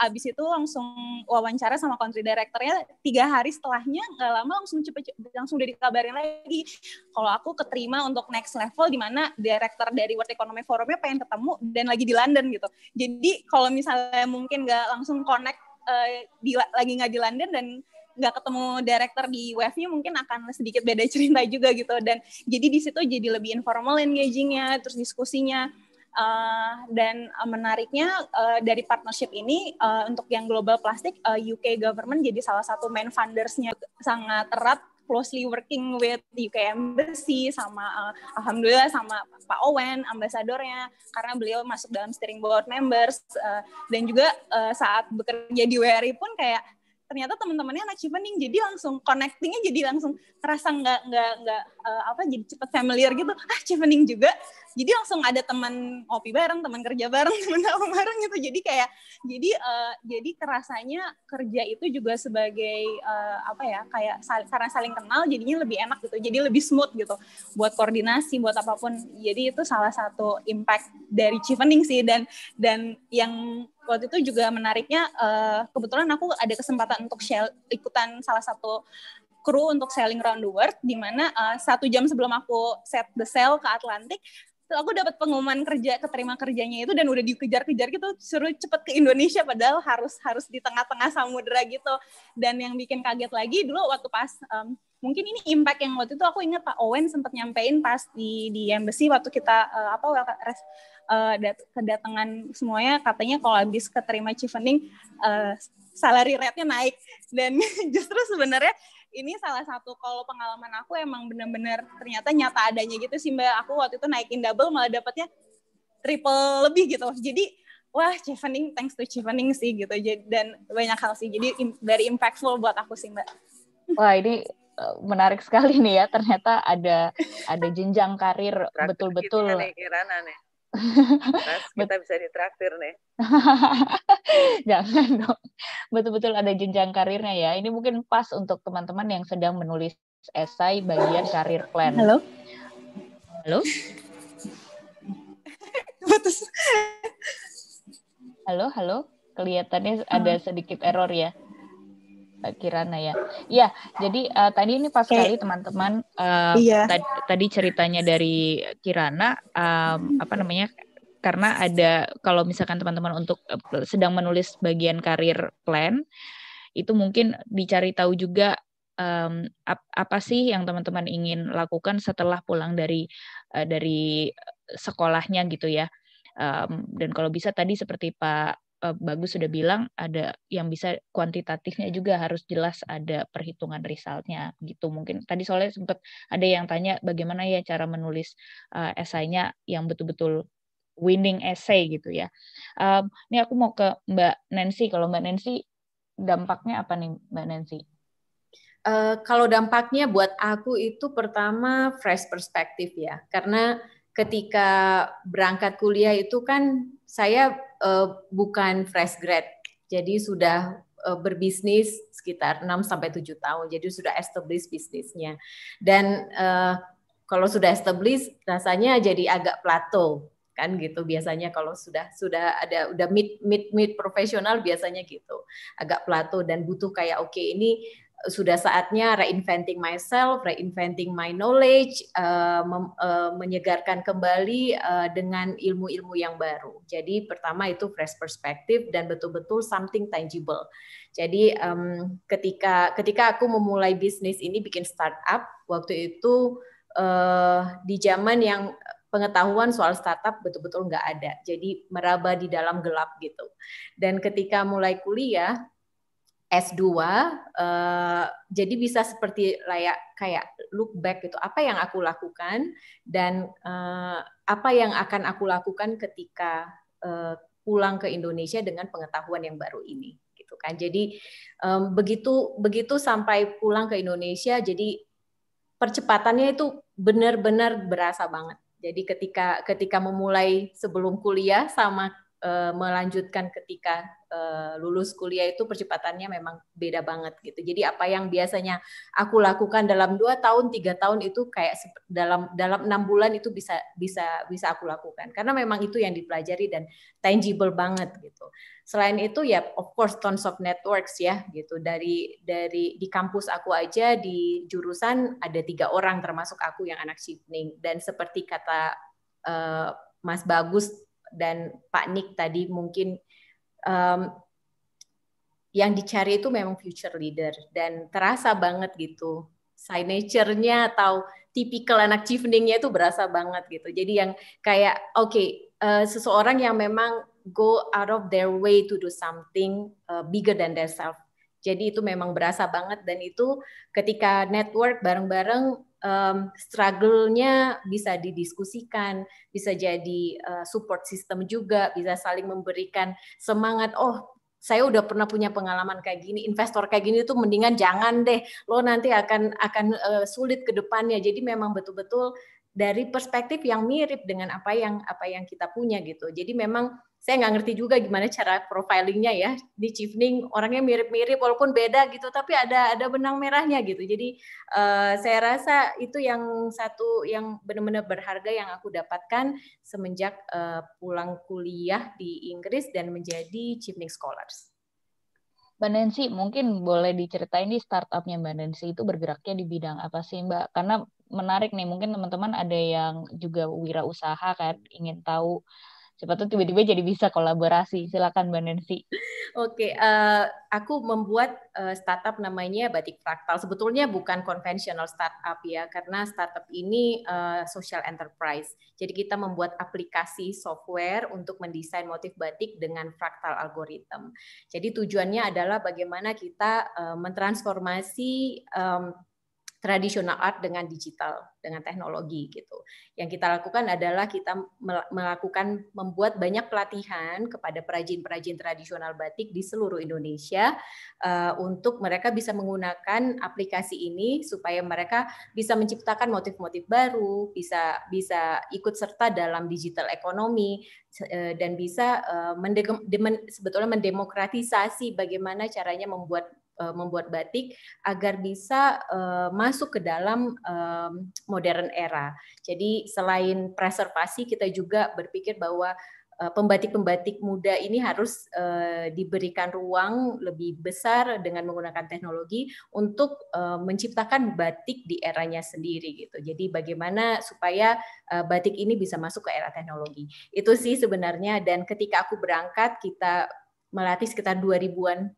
Abis itu langsung wawancara sama country directornya tiga hari setelahnya nggak lama langsung cepet, langsung udah dikabarin lagi kalau aku keterima untuk next level di mana director dari World Economic Forumnya pengen ketemu dan lagi di London gitu. Jadi kalau misalnya mungkin nggak langsung connect uh, di, lagi nggak di London dan nggak ketemu director di wf e nya mungkin akan sedikit beda cerita juga gitu dan jadi di situ jadi lebih informal engagingnya terus diskusinya Uh, dan uh, menariknya uh, dari partnership ini uh, untuk yang global plastik uh, UK government jadi salah satu main fundersnya sangat erat closely working with UK Embassy sama uh, alhamdulillah sama Pak Owen ambasadornya karena beliau masuk dalam steering board members uh, dan juga uh, saat bekerja di WRI pun kayak ternyata teman-temannya anak Cipending jadi langsung connectingnya jadi langsung terasa nggak nggak nggak uh, apa jadi cepet familiar gitu ah Cipending juga jadi langsung ada teman kopi bareng teman kerja bareng teman apa bareng gitu jadi kayak jadi uh, jadi kerasanya kerja itu juga sebagai uh, apa ya kayak sal karena saling kenal jadinya lebih enak gitu jadi lebih smooth gitu buat koordinasi buat apapun jadi itu salah satu impact dari Chevening sih dan dan yang waktu itu juga menariknya uh, kebetulan aku ada kesempatan untuk share, ikutan salah satu kru untuk sailing round the world di mana uh, satu jam sebelum aku set the sail ke Atlantik tuh aku dapat pengumuman kerja keterima kerjanya itu dan udah dikejar-kejar gitu suruh cepet ke Indonesia padahal harus harus di tengah-tengah samudera gitu. Dan yang bikin kaget lagi dulu waktu pas um, mungkin ini impact yang waktu itu aku ingat Pak Owen sempat nyampein pas di di embassy waktu kita uh, apa uh, dat kedatangan semuanya katanya kalau habis keterima chevening uh, eh, salary rate-nya naik dan justru sebenarnya ini salah satu kalau pengalaman aku emang bener-bener ternyata nyata adanya gitu sih mbak aku waktu itu naikin double malah dapatnya triple lebih gitu jadi wah chevening thanks to chevening sih gitu jadi dan banyak hal sih jadi very impactful buat aku sih mbak wah ini eh, menarik sekali nih ya ternyata ada ada jenjang karir gitu betul-betul kan ya, Mas, kita bisa ditraktir nih. Jangan dong. Betul-betul ada jenjang karirnya ya. Ini mungkin pas untuk teman-teman yang sedang menulis esai bagian karir plan. Halo. Halo. Halo, halo. Kelihatannya ada sedikit error ya. Kirana ya. Iya, jadi uh, tadi ini pas sekali teman-teman uh, iya. tadi, ceritanya dari Kirana um, apa namanya karena ada kalau misalkan teman-teman untuk uh, sedang menulis bagian karir plan itu mungkin dicari tahu juga um, ap, apa sih yang teman-teman ingin lakukan setelah pulang dari uh, dari sekolahnya gitu ya. Um, dan kalau bisa tadi seperti Pak uh, bagus sudah bilang ada yang bisa kuantitatifnya juga harus jelas ada perhitungan resultnya gitu mungkin tadi soalnya sempat ada yang tanya bagaimana ya cara menulis uh, esainya yang betul-betul winning essay gitu ya um, ini aku mau ke Mbak Nancy kalau Mbak Nancy dampaknya apa nih Mbak Nancy? Uh, kalau dampaknya buat aku itu pertama fresh perspektif ya karena ketika berangkat kuliah itu kan saya uh, bukan fresh grad. Jadi sudah uh, berbisnis sekitar 6 sampai 7 tahun. Jadi sudah establish bisnisnya. Dan uh, kalau sudah establish rasanya jadi agak Plato kan gitu biasanya kalau sudah sudah ada udah mid mid mid profesional biasanya gitu agak plato dan butuh kayak oke okay, ini sudah saatnya reinventing myself, reinventing my knowledge, uh, mem, uh, menyegarkan kembali uh, dengan ilmu-ilmu yang baru. Jadi pertama itu fresh perspective dan betul-betul something tangible. Jadi um, ketika ketika aku memulai bisnis ini bikin startup waktu itu uh, di zaman yang pengetahuan soal startup betul-betul nggak ada. Jadi meraba di dalam gelap gitu. Dan ketika mulai kuliah S2 uh, eh, jadi bisa seperti layak kayak look back gitu apa yang aku lakukan dan uh, apa yang akan aku lakukan ketika uh, pulang ke Indonesia dengan pengetahuan yang baru ini gitu kan jadi um, begitu begitu sampai pulang ke Indonesia jadi percepatannya itu benar-benar berasa banget jadi ketika ketika memulai sebelum kuliah sama Eh, melanjutkan ketika eh, lulus kuliah itu percepatannya memang beda banget gitu. Jadi apa yang biasanya aku lakukan dalam dua tahun, tiga tahun itu kayak dalam dalam enam bulan itu bisa bisa bisa aku lakukan karena memang itu yang dipelajari dan tangible banget gitu. Selain itu ya of course tons of networks ya gitu dari dari di kampus aku aja di jurusan ada tiga orang termasuk aku yang anak shifting dan seperti kata uh, Mas Bagus dan Pak Nick tadi mungkin um, yang dicari itu memang future leader dan terasa banget gitu signature-nya atau tipikal anak chevening-nya itu berasa banget gitu. Jadi yang kayak oke okay, uh, eh, seseorang yang memang go out of their way to do something uh, bigger than themselves jadi itu memang berasa banget dan itu ketika network bareng-bareng um, struggle-nya bisa didiskusikan, bisa jadi uh, support system juga, bisa saling memberikan semangat. Oh, saya udah pernah punya pengalaman kayak gini, investor kayak gini tuh mendingan jangan deh. Lo nanti akan akan uh, sulit ke depannya. Jadi memang betul-betul dari perspektif yang mirip dengan apa yang apa yang kita punya gitu. Jadi memang saya nggak ngerti juga gimana cara profilingnya ya di chifning orangnya mirip-mirip walaupun beda gitu tapi ada ada benang merahnya gitu jadi uh, saya rasa itu yang satu yang benar-benar berharga yang aku dapatkan semenjak uh, pulang kuliah di Inggris dan menjadi chifning Scholars. Mbak Nancy, mungkin boleh diceritain di startupnya Mbak Nancy itu bergeraknya di bidang apa sih Mbak? Karena menarik nih, mungkin teman-teman ada yang juga wirausaha kan, ingin tahu siapa tuh tiba-tiba jadi bisa kolaborasi. Silakan Mbak Nancy. Oke, okay, uh, eh, aku membuat uh, startup namanya Batik Fraktal. Sebetulnya bukan konvensional startup ya, karena startup ini uh, social enterprise. Jadi kita membuat aplikasi software untuk mendesain motif batik dengan fraktal algoritma. Jadi tujuannya adalah bagaimana kita uh, mentransformasi um, tradisional art dengan digital, dengan teknologi gitu. Yang kita lakukan adalah kita melakukan membuat banyak pelatihan kepada perajin-perajin tradisional batik di seluruh Indonesia uh, untuk mereka bisa menggunakan aplikasi ini supaya mereka bisa menciptakan motif-motif baru, bisa bisa ikut serta dalam digital ekonomi eh, dan bisa uh, eh, mendem, sebetulnya mendemokratisasi bagaimana caranya membuat Eh, membuat batik agar bisa eh, masuk ke dalam eh, modern era. Jadi selain preservasi kita juga berpikir bahwa pembatik-pembatik muda ini harus uh, diberikan ruang lebih besar dengan menggunakan teknologi untuk uh, menciptakan batik di eranya sendiri gitu. Jadi bagaimana supaya uh, batik ini bisa masuk ke era teknologi. Itu sih sebenarnya dan ketika aku berangkat kita melatih sekitar 2000-an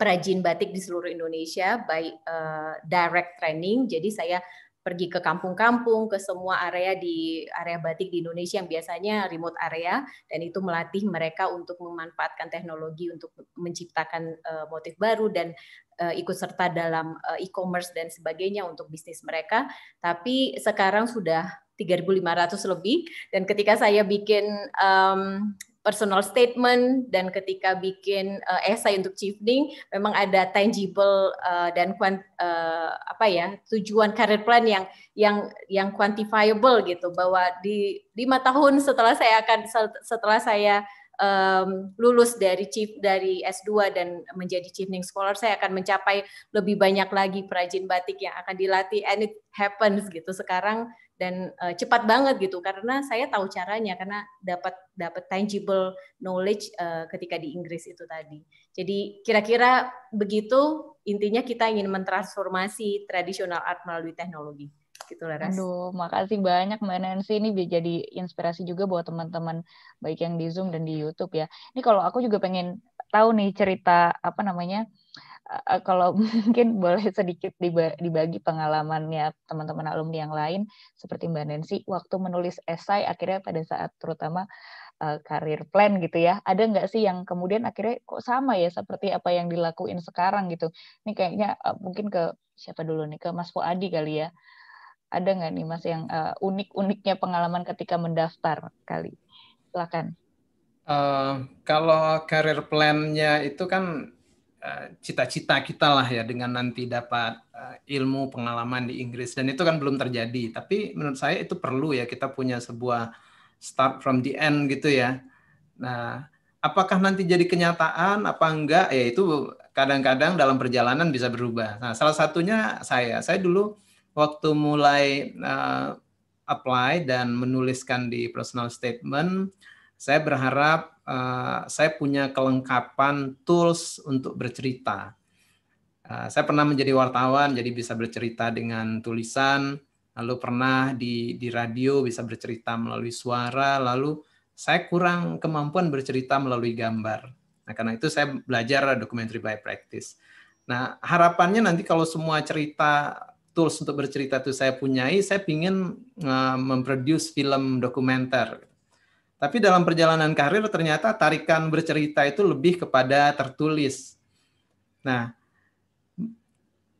perajin batik di seluruh Indonesia by uh, direct training. Jadi saya pergi ke kampung-kampung, ke semua area di area batik di Indonesia yang biasanya remote area dan itu melatih mereka untuk memanfaatkan teknologi untuk menciptakan uh, motif baru dan uh, ikut serta dalam uh, e-commerce dan sebagainya untuk bisnis mereka. Tapi sekarang sudah 3.500 lebih dan ketika saya bikin um, personal statement dan ketika bikin uh, eh, esai untuk chiefing memang ada tangible uh, dan kuant, uh, eh, apa ya tujuan career plan yang yang yang quantifiable gitu bahwa di lima tahun setelah saya akan setelah saya um, lulus dari chief dari S2 dan menjadi chiefing scholar saya akan mencapai lebih banyak lagi perajin batik yang akan dilatih and it happens gitu sekarang dan uh, cepat banget gitu karena saya tahu caranya karena dapat dapat tangible knowledge uh, ketika di Inggris itu tadi. Jadi kira-kira begitu intinya kita ingin mentransformasi tradisional art melalui teknologi. Gitu lah, Ras. Aduh, makasih banyak Mbak Nancy. Ini bisa jadi inspirasi juga buat teman-teman baik yang di Zoom dan di YouTube ya. Ini kalau aku juga pengen tahu nih cerita apa namanya Eh, kalau mungkin boleh sedikit dibagi pengalamannya teman-teman alumni yang lain seperti Mbak Nancy waktu menulis esai akhirnya pada saat terutama eh, karir plan gitu ya ada nggak sih yang kemudian akhirnya kok sama ya seperti apa yang dilakuin sekarang gitu ini kayaknya eh, mungkin ke siapa dulu nih ke Mas Fuadi kali ya ada nggak nih Mas yang unik-uniknya pengalaman ketika mendaftar kali silakan uh, kalau karir plannya itu kan Eh, cita-cita kita lah ya dengan nanti dapat eh, ilmu pengalaman di Inggris dan itu kan belum terjadi tapi menurut saya itu perlu ya kita punya sebuah start from the end gitu ya nah apakah nanti jadi kenyataan apa enggak ya itu kadang-kadang dalam perjalanan bisa berubah nah salah satunya saya saya dulu waktu mulai uh, apply dan menuliskan di personal statement saya berharap Eh, saya punya kelengkapan tools untuk bercerita. Eh, saya pernah menjadi wartawan, jadi bisa bercerita dengan tulisan, lalu pernah di, di radio bisa bercerita melalui suara, lalu saya kurang kemampuan bercerita melalui gambar. Nah, karena itu saya belajar documentary by practice. Nah, harapannya nanti kalau semua cerita tools untuk bercerita itu saya punyai, saya ingin uh, eh, memproduce film dokumenter tapi dalam perjalanan karir ternyata tarikan bercerita itu lebih kepada tertulis. Nah,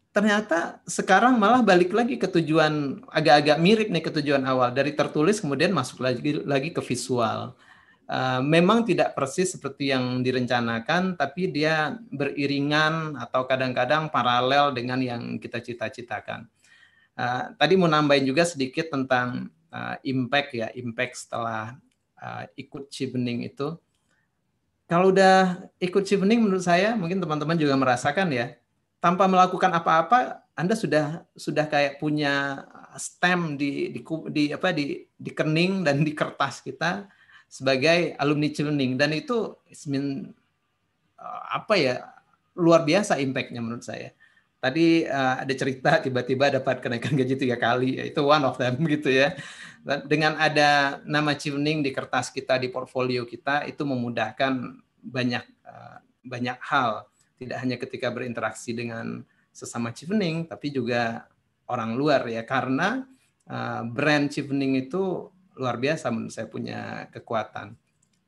ternyata sekarang malah balik lagi ke tujuan agak-agak mirip nih ke tujuan awal dari tertulis kemudian masuk lagi lagi ke visual. Uh, memang tidak persis seperti yang direncanakan, tapi dia beriringan atau kadang-kadang paralel dengan yang kita cita-citakan. Uh, tadi mau nambahin juga sedikit tentang uh, impact ya, impact setelah uh, ikut Cibening itu. Kalau udah ikut Cibening menurut saya mungkin teman-teman juga merasakan ya, tanpa melakukan apa-apa Anda sudah sudah kayak punya stem di di, di apa di di kening dan di kertas kita sebagai alumni Cibening dan itu ismin uh, apa ya luar biasa impactnya menurut saya Tadi uh, ada cerita tiba-tiba dapat kenaikan gaji tiga kali, ya itu one of them gitu ya. Dengan ada nama Chivning di kertas kita di portfolio kita itu memudahkan banyak uh, banyak hal. Tidak hanya ketika berinteraksi dengan sesama Chivning, tapi juga orang luar ya. Karena uh, brand Chivning itu luar biasa menurut saya punya kekuatan.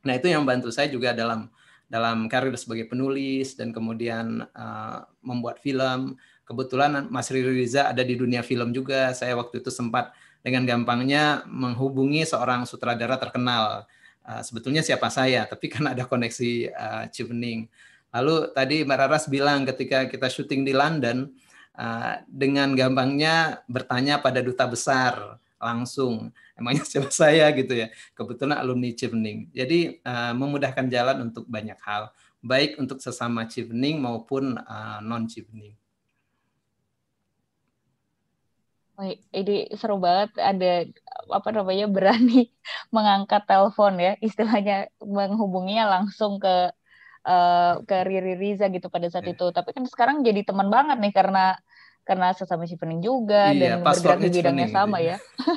Nah itu yang bantu saya juga dalam dalam karir sebagai penulis dan kemudian uh, membuat film. Kebetulan Mas Riri Riza ada di dunia film juga. Saya waktu itu sempat dengan gampangnya menghubungi seorang sutradara terkenal. Uh, sebetulnya siapa saya, tapi karena ada koneksi uh, Cibening. Lalu tadi Mbak Raras bilang ketika kita syuting di London, uh, dengan gampangnya bertanya pada duta besar langsung. Emangnya siapa saya gitu ya. Kebetulan alumni Chevening. Jadi uh, memudahkan jalan untuk banyak hal, baik untuk sesama Chevening maupun uh, eh, non Chevening. Ini seru banget ada apa namanya berani mengangkat telepon ya istilahnya menghubunginya langsung ke uh, ke Riri Riza gitu pada saat yeah. itu. Tapi kan sekarang jadi teman banget nih karena karena sesama shippening juga iya, dan bergerak di bidangnya sama gitu. ya.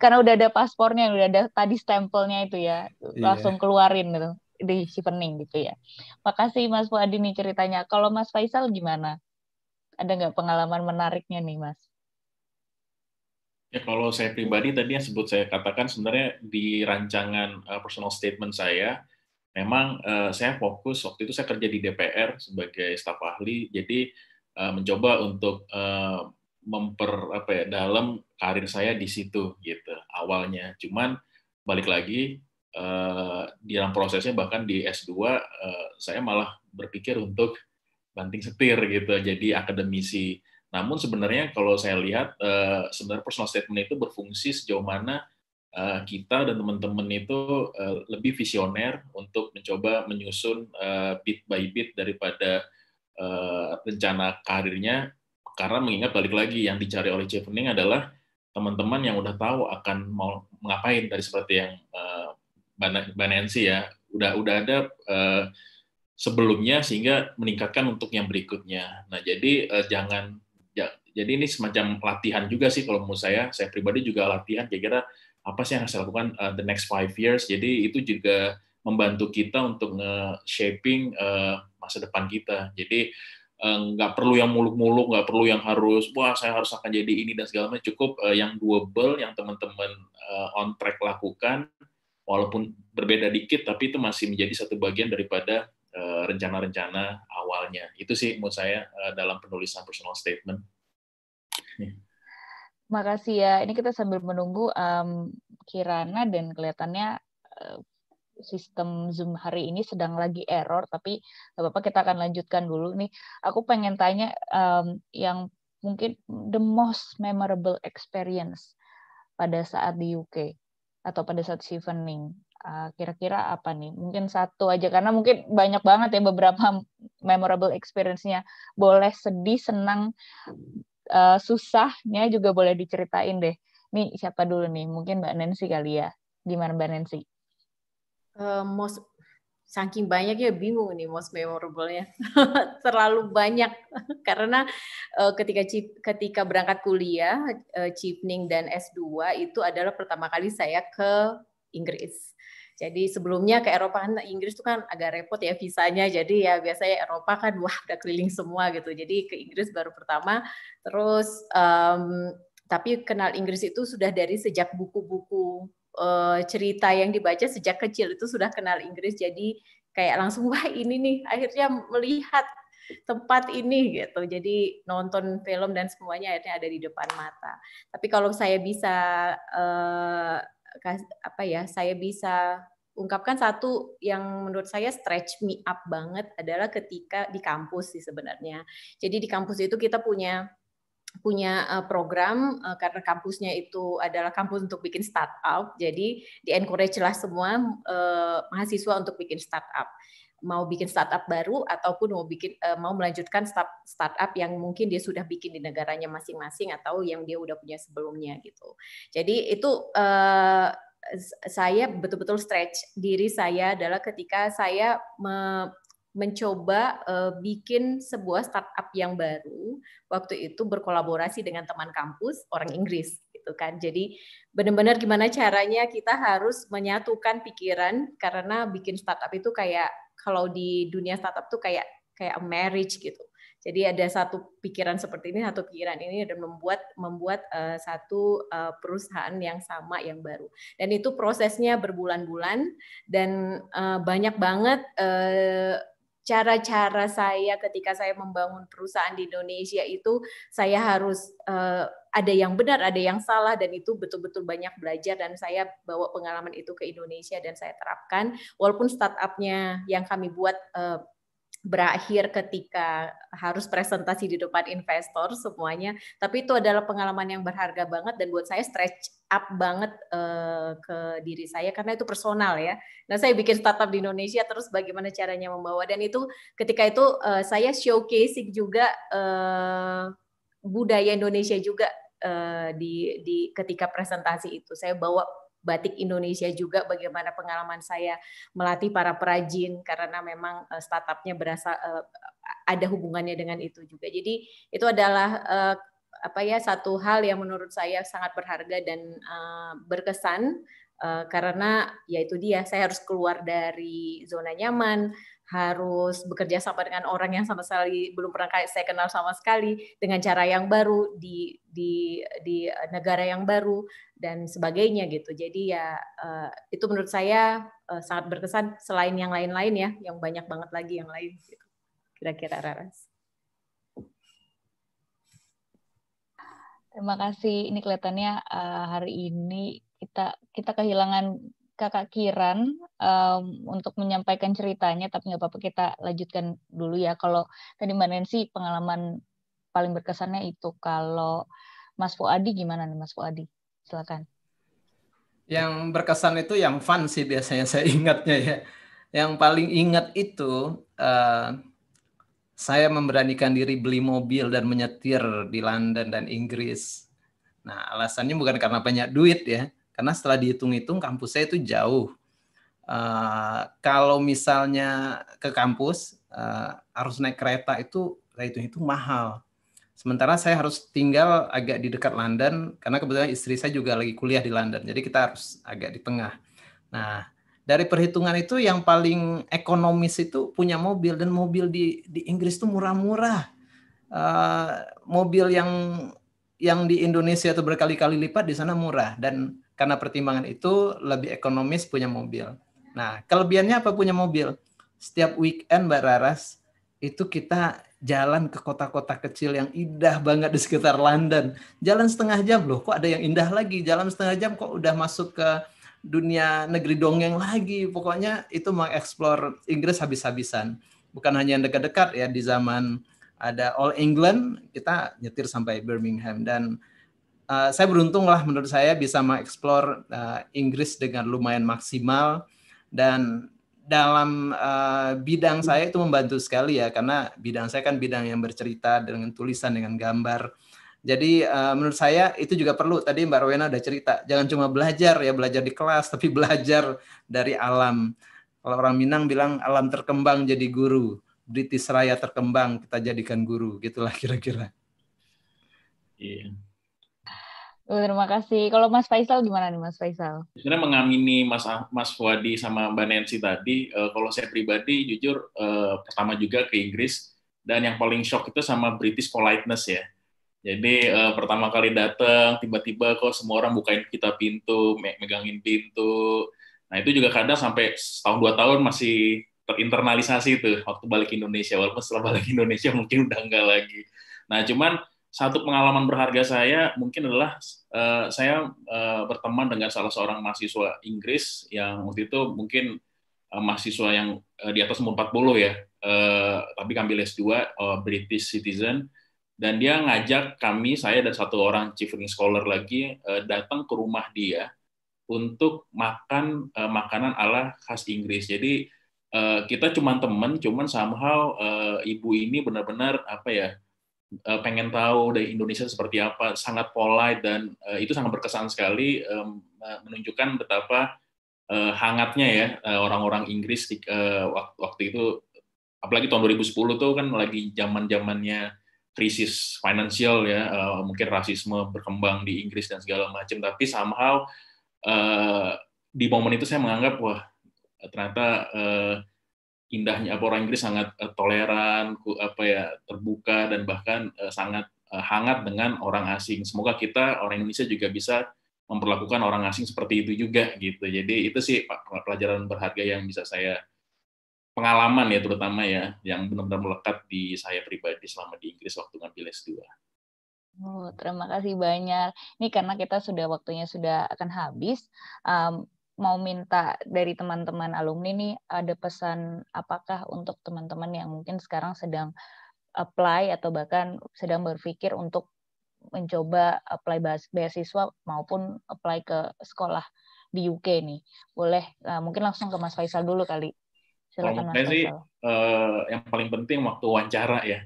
karena udah ada paspornya, udah ada tadi stempelnya itu ya, iya. langsung keluarin gitu di shippening gitu ya. Makasih Mas Fuadi nih ceritanya. Kalau Mas Faisal gimana? Ada nggak pengalaman menariknya nih Mas? Ya kalau saya pribadi tadi yang sebut saya katakan sebenarnya di rancangan uh, personal statement saya memang uh, saya fokus waktu itu saya kerja di DPR sebagai staf ahli jadi uh, mencoba untuk uh, memper apa ya dalam karir saya di situ gitu awalnya cuman balik lagi uh, di dalam prosesnya bahkan di S2 uh, saya malah berpikir untuk banting setir gitu jadi akademisi namun sebenarnya kalau saya lihat uh, sebenarnya personal statement itu berfungsi sejauh mana kita dan teman-teman itu lebih visioner untuk mencoba menyusun bit by bit daripada Eh, rencana karirnya karena mengingat balik lagi yang dicari oleh Chevening adalah teman-teman yang udah tahu akan mau ngapain dari seperti yang uh, eh, Banensi ya udah udah ada eh, sebelumnya sehingga meningkatkan untuk yang berikutnya. Nah jadi jangan jadi ini semacam latihan juga sih kalau menurut saya saya pribadi juga latihan kira-kira apa sih yang harus lakukan the next five years. Jadi itu juga membantu kita untuk nge-shaping uh, masa depan kita. Jadi eh, nggak perlu yang muluk-muluk, nggak perlu yang harus, wah saya harus akan jadi ini dan segala macam. Cukup eh, yang doable, yang teman-teman eh, on track lakukan, walaupun berbeda dikit, tapi itu masih menjadi satu bagian daripada rencana-rencana awalnya. Itu sih menurut saya dalam penulisan personal statement. Makasih ya. Ini kita sambil menunggu um, Kirana dan kelihatannya sistem Zoom hari ini sedang lagi error, tapi Bapak kita akan lanjutkan dulu nih. Aku pengen tanya um, yang mungkin the most memorable experience pada saat di UK atau pada saat Sevening, Uh, eh, kira-kira apa nih? Mungkin satu aja karena mungkin banyak banget ya beberapa memorable experience-nya. Boleh sedih, senang, uh, susahnya juga boleh diceritain deh. Nih siapa dulu nih? Mungkin Mbak Nancy kali ya. Gimana Mbak Nancy? uh, eh, most saking banyak ya bingung nih most memorable Terlalu banyak karena uh, ketika ketika berangkat kuliah uh, eh, chipning dan S2 itu adalah pertama kali saya ke Inggris. Jadi sebelumnya ke Eropa kan Inggris tuh kan agak repot ya visanya. Jadi ya biasanya Eropa kan wah udah keliling semua gitu. Jadi ke Inggris baru pertama. Terus um, tapi kenal Inggris itu sudah dari sejak buku-buku uh, cerita yang dibaca sejak kecil itu sudah kenal Inggris jadi kayak langsung wah ini nih akhirnya melihat tempat ini gitu. Jadi nonton film dan semuanya akhirnya ada di depan mata. Tapi kalau saya bisa eh, apa ya, saya bisa ungkapkan satu yang menurut saya stretch me up banget adalah ketika di kampus sih sebenarnya. Jadi di kampus itu kita punya punya eh, program eh, karena kampusnya itu adalah kampus untuk bikin startup. Jadi di encourage lah semua eh, mahasiswa untuk bikin startup. Mau bikin startup baru ataupun mau bikin eh, mau melanjutkan start, startup yang mungkin dia sudah bikin di negaranya masing-masing atau yang dia udah punya sebelumnya gitu. Jadi itu eh, saya betul-betul stretch diri saya adalah ketika saya me, mencoba uh, bikin sebuah startup yang baru. Waktu itu berkolaborasi dengan teman kampus orang Inggris gitu kan. Jadi benar-benar gimana caranya kita harus menyatukan pikiran karena bikin startup itu kayak kalau di dunia startup tuh kayak kayak a marriage gitu. Jadi ada satu pikiran seperti ini, satu pikiran ini dan membuat membuat uh, satu uh, perusahaan yang sama yang baru. Dan itu prosesnya berbulan-bulan dan uh, banyak banget uh, cara-cara saya ketika saya membangun perusahaan di Indonesia itu saya harus uh, ada yang benar, ada yang salah dan itu betul-betul banyak belajar dan saya bawa pengalaman itu ke Indonesia dan saya terapkan walaupun startupnya yang kami buat uh, berakhir ketika harus presentasi di depan investor semuanya. Tapi itu adalah pengalaman yang berharga banget dan buat saya stretch up banget uh, ke diri saya karena itu personal ya. Nah saya bikin startup di Indonesia terus bagaimana caranya membawa dan itu ketika itu uh, saya showcasing juga uh, budaya Indonesia juga uh, di di ketika presentasi itu saya bawa batik Indonesia juga bagaimana pengalaman saya melatih para perajin karena memang eh, startupnya berasa eh, ada hubungannya dengan itu juga. Jadi itu adalah eh, apa ya satu hal yang menurut saya sangat berharga dan berkesan karena yaitu dia saya harus keluar dari zona nyaman, harus bekerja sama dengan orang yang sama sekali belum pernah saya kenal sama sekali dengan cara yang baru di di di eh, negara yang baru dan sebagainya gitu. Jadi ya eh, itu menurut saya eh, sangat berkesan selain yang lain-lain ya, yang banyak banget lagi yang lain gitu. Kira-kira Raras. Terima kasih. Ini kelihatannya hari ini kita kita kehilangan Kakak Kiran um, untuk menyampaikan ceritanya, tapi nggak apa-apa kita lanjutkan dulu ya. Kalau tadi Mbak Nancy pengalaman paling berkesannya itu. Kalau Mas Fuadi gimana nih Mas Fuadi? Silakan. Yang berkesan itu yang fun sih biasanya saya ingatnya ya. Yang paling ingat itu uh, saya memberanikan diri beli mobil dan menyetir di London dan Inggris. Nah, alasannya bukan karena banyak duit ya, karena setelah dihitung-hitung kampus saya itu jauh. Uh, kalau misalnya ke kampus uh, harus naik kereta itu saya hitung-hitung mahal. Sementara saya harus tinggal agak di dekat London karena kebetulan istri saya juga lagi kuliah di London. Jadi kita harus agak di tengah. Nah, dari perhitungan itu yang paling ekonomis itu punya mobil dan mobil di di Inggris itu murah-murah. Uh, mobil yang yang di Indonesia itu berkali-kali lipat di sana murah dan karena pertimbangan itu lebih ekonomis punya mobil. Nah, kelebihannya apa punya mobil? Setiap weekend Mbak Raras itu kita jalan ke kota-kota kecil yang indah banget di sekitar London. Jalan setengah jam loh, kok ada yang indah lagi? Jalan setengah jam kok udah masuk ke dunia negeri dongeng lagi. Pokoknya itu mengeksplor Inggris habis-habisan. Bukan hanya yang dekat-dekat ya di zaman ada All England, kita nyetir sampai Birmingham dan Eh, saya beruntung lah menurut saya bisa mengeksplor uh, Inggris dengan lumayan maksimal dan dalam uh, bidang saya itu membantu sekali ya karena bidang saya kan bidang yang bercerita dengan tulisan dengan gambar. Jadi uh, menurut saya itu juga perlu tadi Mbak Rowena udah cerita jangan cuma belajar ya belajar di kelas tapi belajar dari alam. Kalau orang Minang bilang alam terkembang jadi guru, British Raya terkembang kita jadikan guru gitulah kira-kira. Iya. -kira. Terima kasih. Kalau Mas Faisal gimana nih Mas Faisal? Sebenarnya mengamini Mas Mas Fuadi sama Mbak Nancy tadi, uh, kalau saya pribadi jujur uh, pertama juga ke Inggris dan yang paling shock itu sama British politeness ya. Jadi uh, pertama kali datang tiba-tiba kok semua orang bukain kita pintu, me megangin pintu. Nah itu juga kadang sampai setahun dua tahun masih terinternalisasi itu waktu balik Indonesia. Walaupun setelah balik Indonesia mungkin udah enggak lagi. Nah cuman satu pengalaman berharga saya mungkin adalah Eh, saya uh, berteman dengan salah seorang mahasiswa Inggris yang waktu itu mungkin uh, mahasiswa yang uh, di atas umur 40 ya, uh, tapi ngambil S2, uh, British citizen, dan dia ngajak kami, saya dan satu orang Chivering Scholar lagi, uh, datang ke rumah dia untuk makan uh, makanan ala khas Inggris. Jadi uh, kita cuma teman, cuman somehow uh, ibu ini benar-benar apa ya, Eh, pengen tahu dari Indonesia seperti apa, sangat polite dan eh, itu sangat berkesan sekali menunjukkan betapa eh, hangatnya ya orang-orang Inggris di, waktu, itu apalagi tahun 2010 tuh kan lagi zaman-zamannya krisis finansial ya, mungkin rasisme berkembang di Inggris dan segala macam tapi somehow uh, di momen itu saya menganggap wah ternyata indahnya apa orang Inggris sangat uh, toleran, apa ya terbuka dan bahkan uh, sangat uh, hangat dengan orang asing. Semoga kita orang Indonesia juga bisa memperlakukan orang asing seperti itu juga gitu. Jadi itu sih Pak pelajaran berharga yang bisa saya pengalaman ya terutama ya yang benar-benar melekat di saya pribadi selama di Inggris waktu ngambil S2. Oh, terima kasih banyak. Ini karena kita sudah waktunya sudah akan habis. Um, mau minta dari teman-teman alumni nih ada pesan apakah untuk teman-teman yang mungkin sekarang sedang apply atau bahkan sedang berpikir untuk mencoba apply beasiswa maupun apply ke sekolah di UK nih. Boleh eh, mungkin langsung ke Mas Faisal dulu kali. Silakan Mas Faisal. Sih, eh, uh, yang paling penting waktu wawancara ya.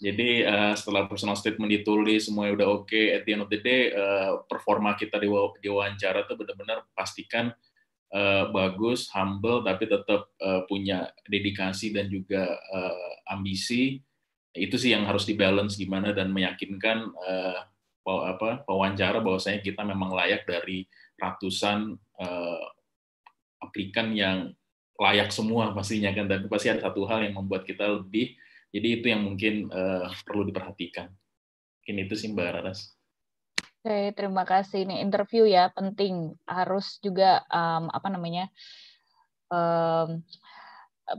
Jadi uh, setelah personal statement ditulis semuanya udah oke, okay, at the end of the day uh, performa kita di, di wawancara tuh benar-benar pastikan uh, bagus, humble, tapi tetap uh, eh, punya dedikasi dan juga uh, ambisi. Itu sih yang harus dibalance gimana dan meyakinkan uh, bahwa, apa, wawancara bahwasanya kita memang layak dari ratusan uh, aplikan yang layak semua pastinya kan. Tapi pasti ada satu hal yang membuat kita lebih. Jadi itu yang mungkin uh, perlu diperhatikan. Mungkin itu sih Mbak Raras. Oke, terima kasih. Ini interview ya penting. Harus juga um, apa namanya um,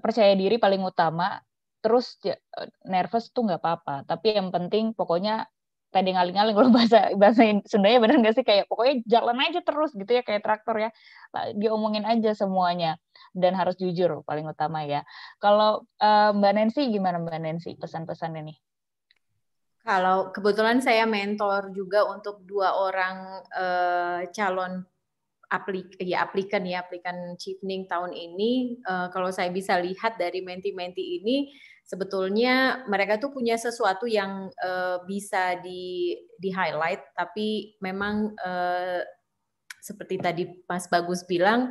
percaya diri paling utama. Terus nervous tuh nggak apa-apa. Tapi yang penting pokoknya tadi ngaling-ngaling kalau bahasa bahasa Sundanya benar nggak sih kayak pokoknya jalan aja terus gitu ya kayak traktor ya diomongin aja semuanya dan harus jujur paling utama ya. Kalau um, Mbak Nancy gimana Mbak Nancy pesan-pesannya nih? Kalau kebetulan saya mentor juga untuk dua orang uh, calon aplik ya aplikan ya aplikan chipning tahun ini uh, kalau saya bisa lihat dari menti-menti ini sebetulnya mereka tuh punya sesuatu yang uh, bisa di di highlight tapi memang uh, seperti tadi Mas Bagus bilang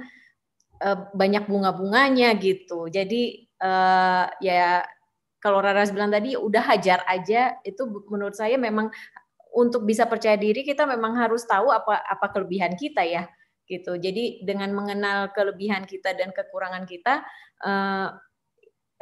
uh, banyak bunga-bunganya gitu jadi uh, ya kalau Rara bilang tadi udah hajar aja itu menurut saya memang untuk bisa percaya diri kita memang harus tahu apa apa kelebihan kita ya gitu. Jadi dengan mengenal kelebihan kita dan kekurangan kita eh,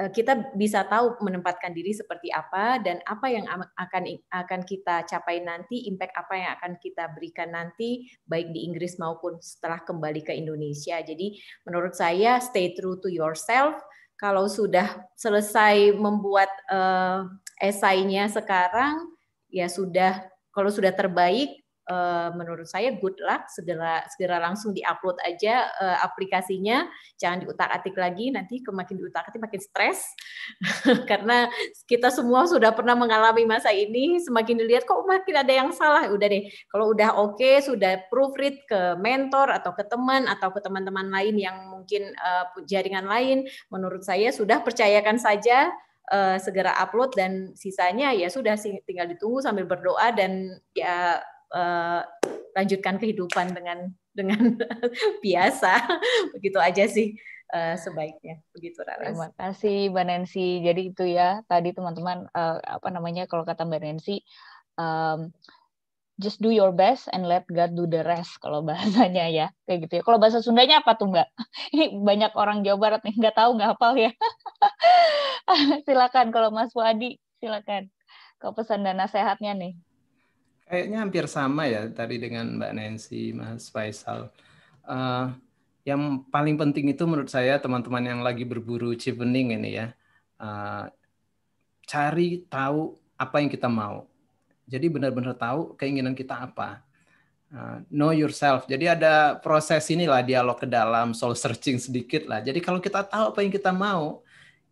eh, kita bisa tahu menempatkan diri seperti apa dan apa yang akan akan kita capai nanti, impact apa yang akan kita berikan nanti baik di Inggris maupun setelah kembali ke Indonesia. Jadi menurut saya stay true to yourself kalau sudah selesai membuat uh, esainya sekarang ya sudah kalau sudah terbaik Eh, menurut saya good luck segera segera langsung diupload aja uh, aplikasinya jangan diutak-atik lagi nanti kemakin diutak-atik makin stres karena kita semua sudah pernah mengalami masa ini semakin dilihat kok makin ada yang salah udah deh kalau udah oke okay, sudah proofread ke mentor atau ke teman atau ke teman-teman lain yang mungkin uh, jaringan lain menurut saya sudah percayakan saja segera upload dan sisanya ya sudah tinggal ditunggu sambil berdoa dan ya uh, lanjutkan kehidupan dengan dengan biasa begitu aja sih uh, sebaiknya begitu Rara. Terima kasih Mbak Nancy. Jadi itu ya tadi teman-teman uh, apa namanya kalau kata Mbak Nancy um, just do your best and let God do the rest kalau bahasanya ya kayak gitu ya. Kalau bahasa Sundanya apa tuh Mbak? Ini banyak orang Jawa Barat nih nggak tahu nggak hafal ya. silakan kalau Mas Wadi silakan. Kau pesan dan nasihatnya nih. Kayaknya hampir sama ya tadi dengan Mbak Nancy, Mas Faisal. Uh, yang paling penting itu menurut saya teman-teman yang lagi berburu chevening ini ya, uh, cari tahu apa yang kita mau. Jadi benar-benar tahu keinginan kita apa. Uh, know yourself. Jadi ada proses inilah dialog ke dalam, soul searching sedikit lah. Jadi kalau kita tahu apa yang kita mau,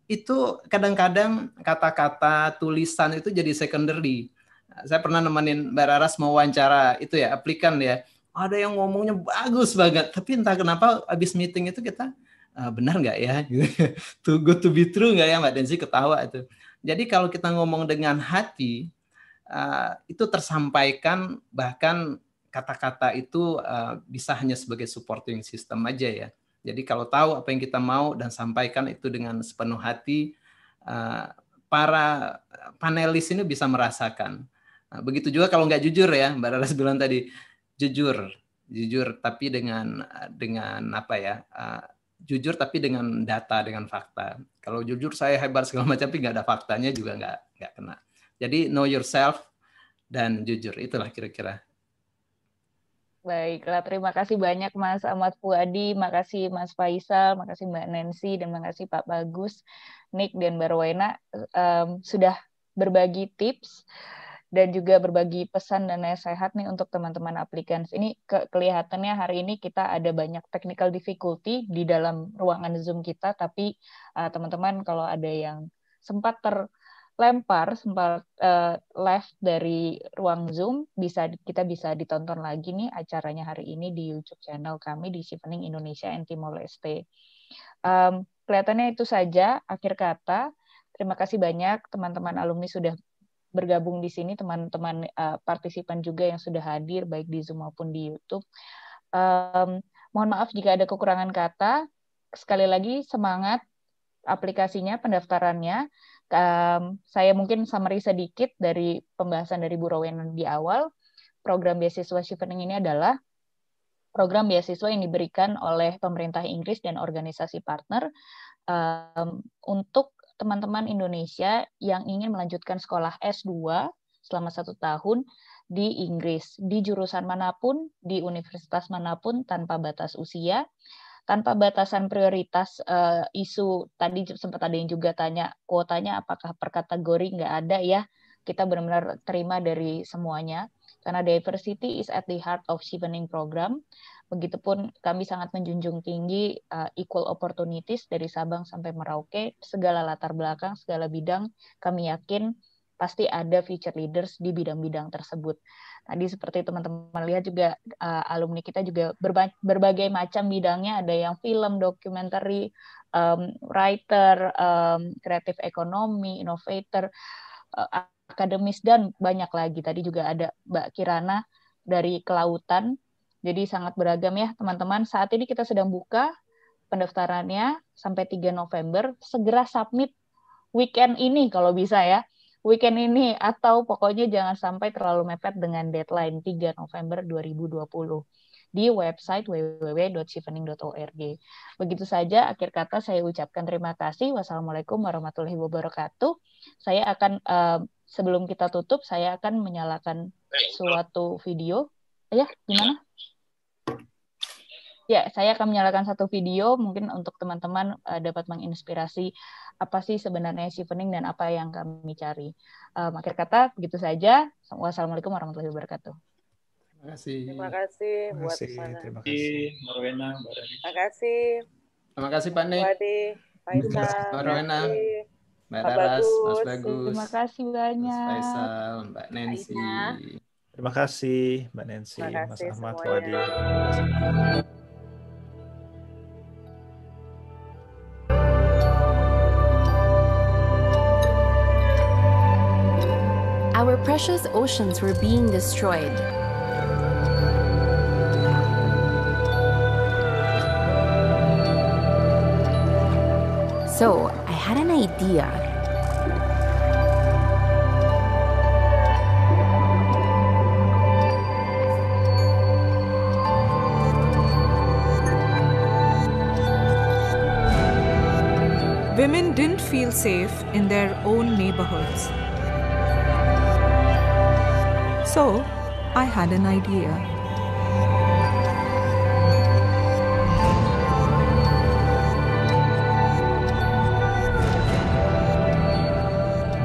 itu kadang-kadang kata-kata tulisan itu jadi secondary saya pernah nemenin Mbak Raras mau wawancara itu ya aplikan ya. Ada yang ngomongnya bagus banget, tapi entah kenapa abis meeting itu kita ah, benar nggak ya? to good to be true nggak ya Mbak Denzi ketawa itu. Jadi kalau kita ngomong dengan hati ah, itu tersampaikan bahkan kata-kata itu ah, bisa hanya sebagai supporting system aja ya. Jadi kalau tahu apa yang kita mau dan sampaikan itu dengan sepenuh hati, para panelis ini bisa merasakan Nah, begitu juga kalau nggak jujur ya, Mbak Laras bilang tadi jujur, jujur tapi dengan dengan apa ya? Uh, jujur tapi dengan data, dengan fakta. Kalau jujur saya hebat segala macam tapi nggak ada faktanya juga nggak nggak kena. Jadi know yourself dan jujur itulah kira-kira Baiklah, terima kasih banyak Mas Ahmad Fuadi, makasih Mas Faisal, makasih Mbak Nancy, dan makasih Pak Bagus, Nick, dan Barwena um, sudah berbagi tips dan juga berbagi pesan dan nasihat nih untuk teman-teman aplikans. Ini ke kelihatannya hari ini kita ada banyak technical difficulty di dalam ruangan Zoom kita, tapi eh, teman-teman uh, kalau ada yang sempat terlempar, sempat uh, left dari ruang Zoom, bisa kita bisa ditonton lagi nih acaranya hari ini di YouTube channel kami di Sipening Indonesia Anti Timor Um, kelihatannya itu saja akhir kata. Terima kasih banyak teman-teman alumni sudah bergabung di sini teman-teman uh, partisipan juga yang sudah hadir baik di Zoom maupun di YouTube. Um, mohon maaf jika ada kekurangan kata. Sekali lagi semangat aplikasinya, pendaftarannya. Um, saya mungkin summary sedikit dari pembahasan dari Bu Rowen di awal. Program beasiswa Shivening ini adalah program beasiswa yang diberikan oleh pemerintah Inggris dan organisasi partner um, untuk teman-teman Indonesia yang ingin melanjutkan sekolah S2 selama satu tahun di Inggris, di jurusan manapun, di universitas manapun, tanpa batas usia, tanpa batasan prioritas uh, isu. Tadi sempat ada yang juga tanya, kuotanya apakah per kategori? Nggak ada ya. Kita benar-benar terima dari semuanya. Karena diversity is at the heart of chevening program. Begitupun kami sangat menjunjung tinggi uh, equal opportunities dari Sabang sampai Merauke, segala latar belakang, segala bidang, kami yakin pasti ada future leaders di bidang-bidang tersebut. Tadi seperti teman-teman lihat juga uh, alumni kita juga berba berbagai macam bidangnya, ada yang film, dokumenter, um, writer, um, kreatif ekonomi, innovator, uh, akademis dan banyak lagi. Tadi juga ada Mbak Kirana dari kelautan jadi sangat beragam ya teman-teman. Saat ini kita sedang buka pendaftarannya sampai 3 November. Segera submit weekend ini kalau bisa ya. Weekend ini atau pokoknya jangan sampai terlalu mepet dengan deadline 3 November 2020 di website www.sivening.org. Begitu saja akhir kata saya ucapkan terima kasih. Wassalamualaikum warahmatullahi wabarakatuh. Saya akan uh, sebelum kita tutup saya akan menyalakan suatu video. Ya, gimana? Ya, saya akan menyalakan satu video mungkin untuk teman-teman uh, dapat menginspirasi apa sih sebenarnya shifting dan apa yang kami cari. Uh, akhir kata, begitu saja. Wassalamualaikum warahmatullahi wabarakatuh. Terima kasih. Terima kasih. Terima kasih. terima kasih. Marwena, Terima kasih. Terima kasih, Pak Nek. Terima kasih. Mbak Raras, Mas Bagus. Terima kasih banyak. Mas Faisal, Mbak Nancy. kasih. Terima kasih Mbak Nancy, Terima kasih Mas Ahmad, Wadi. Our precious oceans were being destroyed. So, I had an idea. Women didn't feel safe in their own neighborhoods. So I had an idea.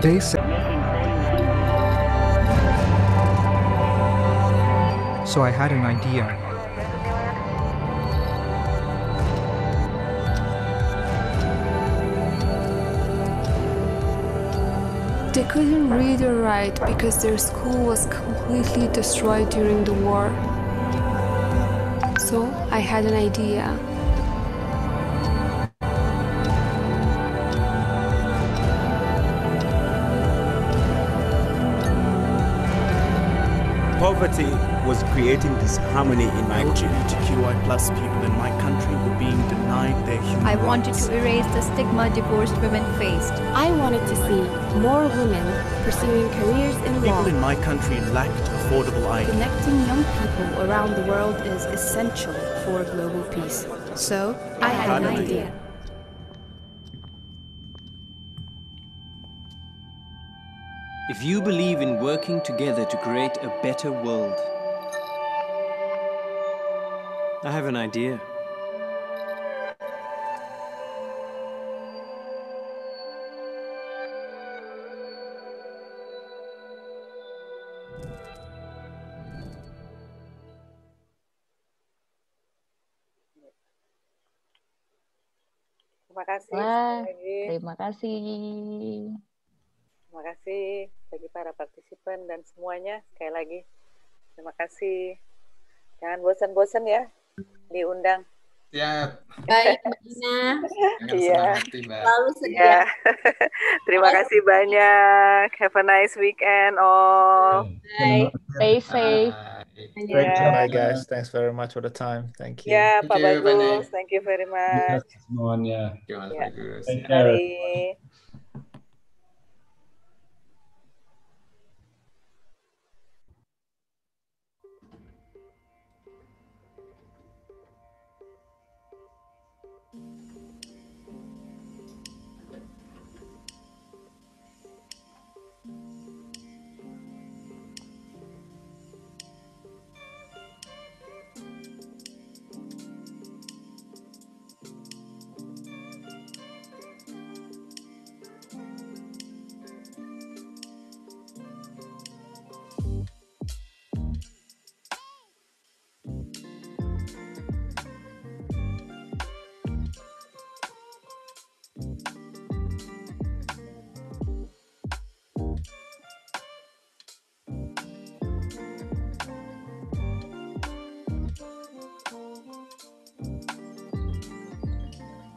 They said. So I had an idea. couldn't read or write because their school was completely destroyed during the war. So I had an idea. Poverty was creating disharmony in my LGBTQI plus people in my country were being denied their human I rights. wanted to erase the stigma divorced women faced I wanted to see more women pursuing careers in law. People in my country lacked affordable ID. Connecting young people around the world is essential for global peace. So I had an idea. If you believe in working together to create a better world, I have an idea. kasih. Wah, terima kasih. Terima kasih bagi para partisipan dan semuanya sekali lagi. Terima kasih. Jangan bosan-bosan ya diundang. Ya. Baik, Mbak Ina. Iya. Selalu sedia. Ya. Terima kasih banyak. Have a nice weekend all. Bye. Stay safe. Bye. Great yeah. job, guys. Thanks very much for the time. Thank you. Ya, yeah, Pak Bagus. Thank you very much. Semuanya. Terima kasih. Thank you.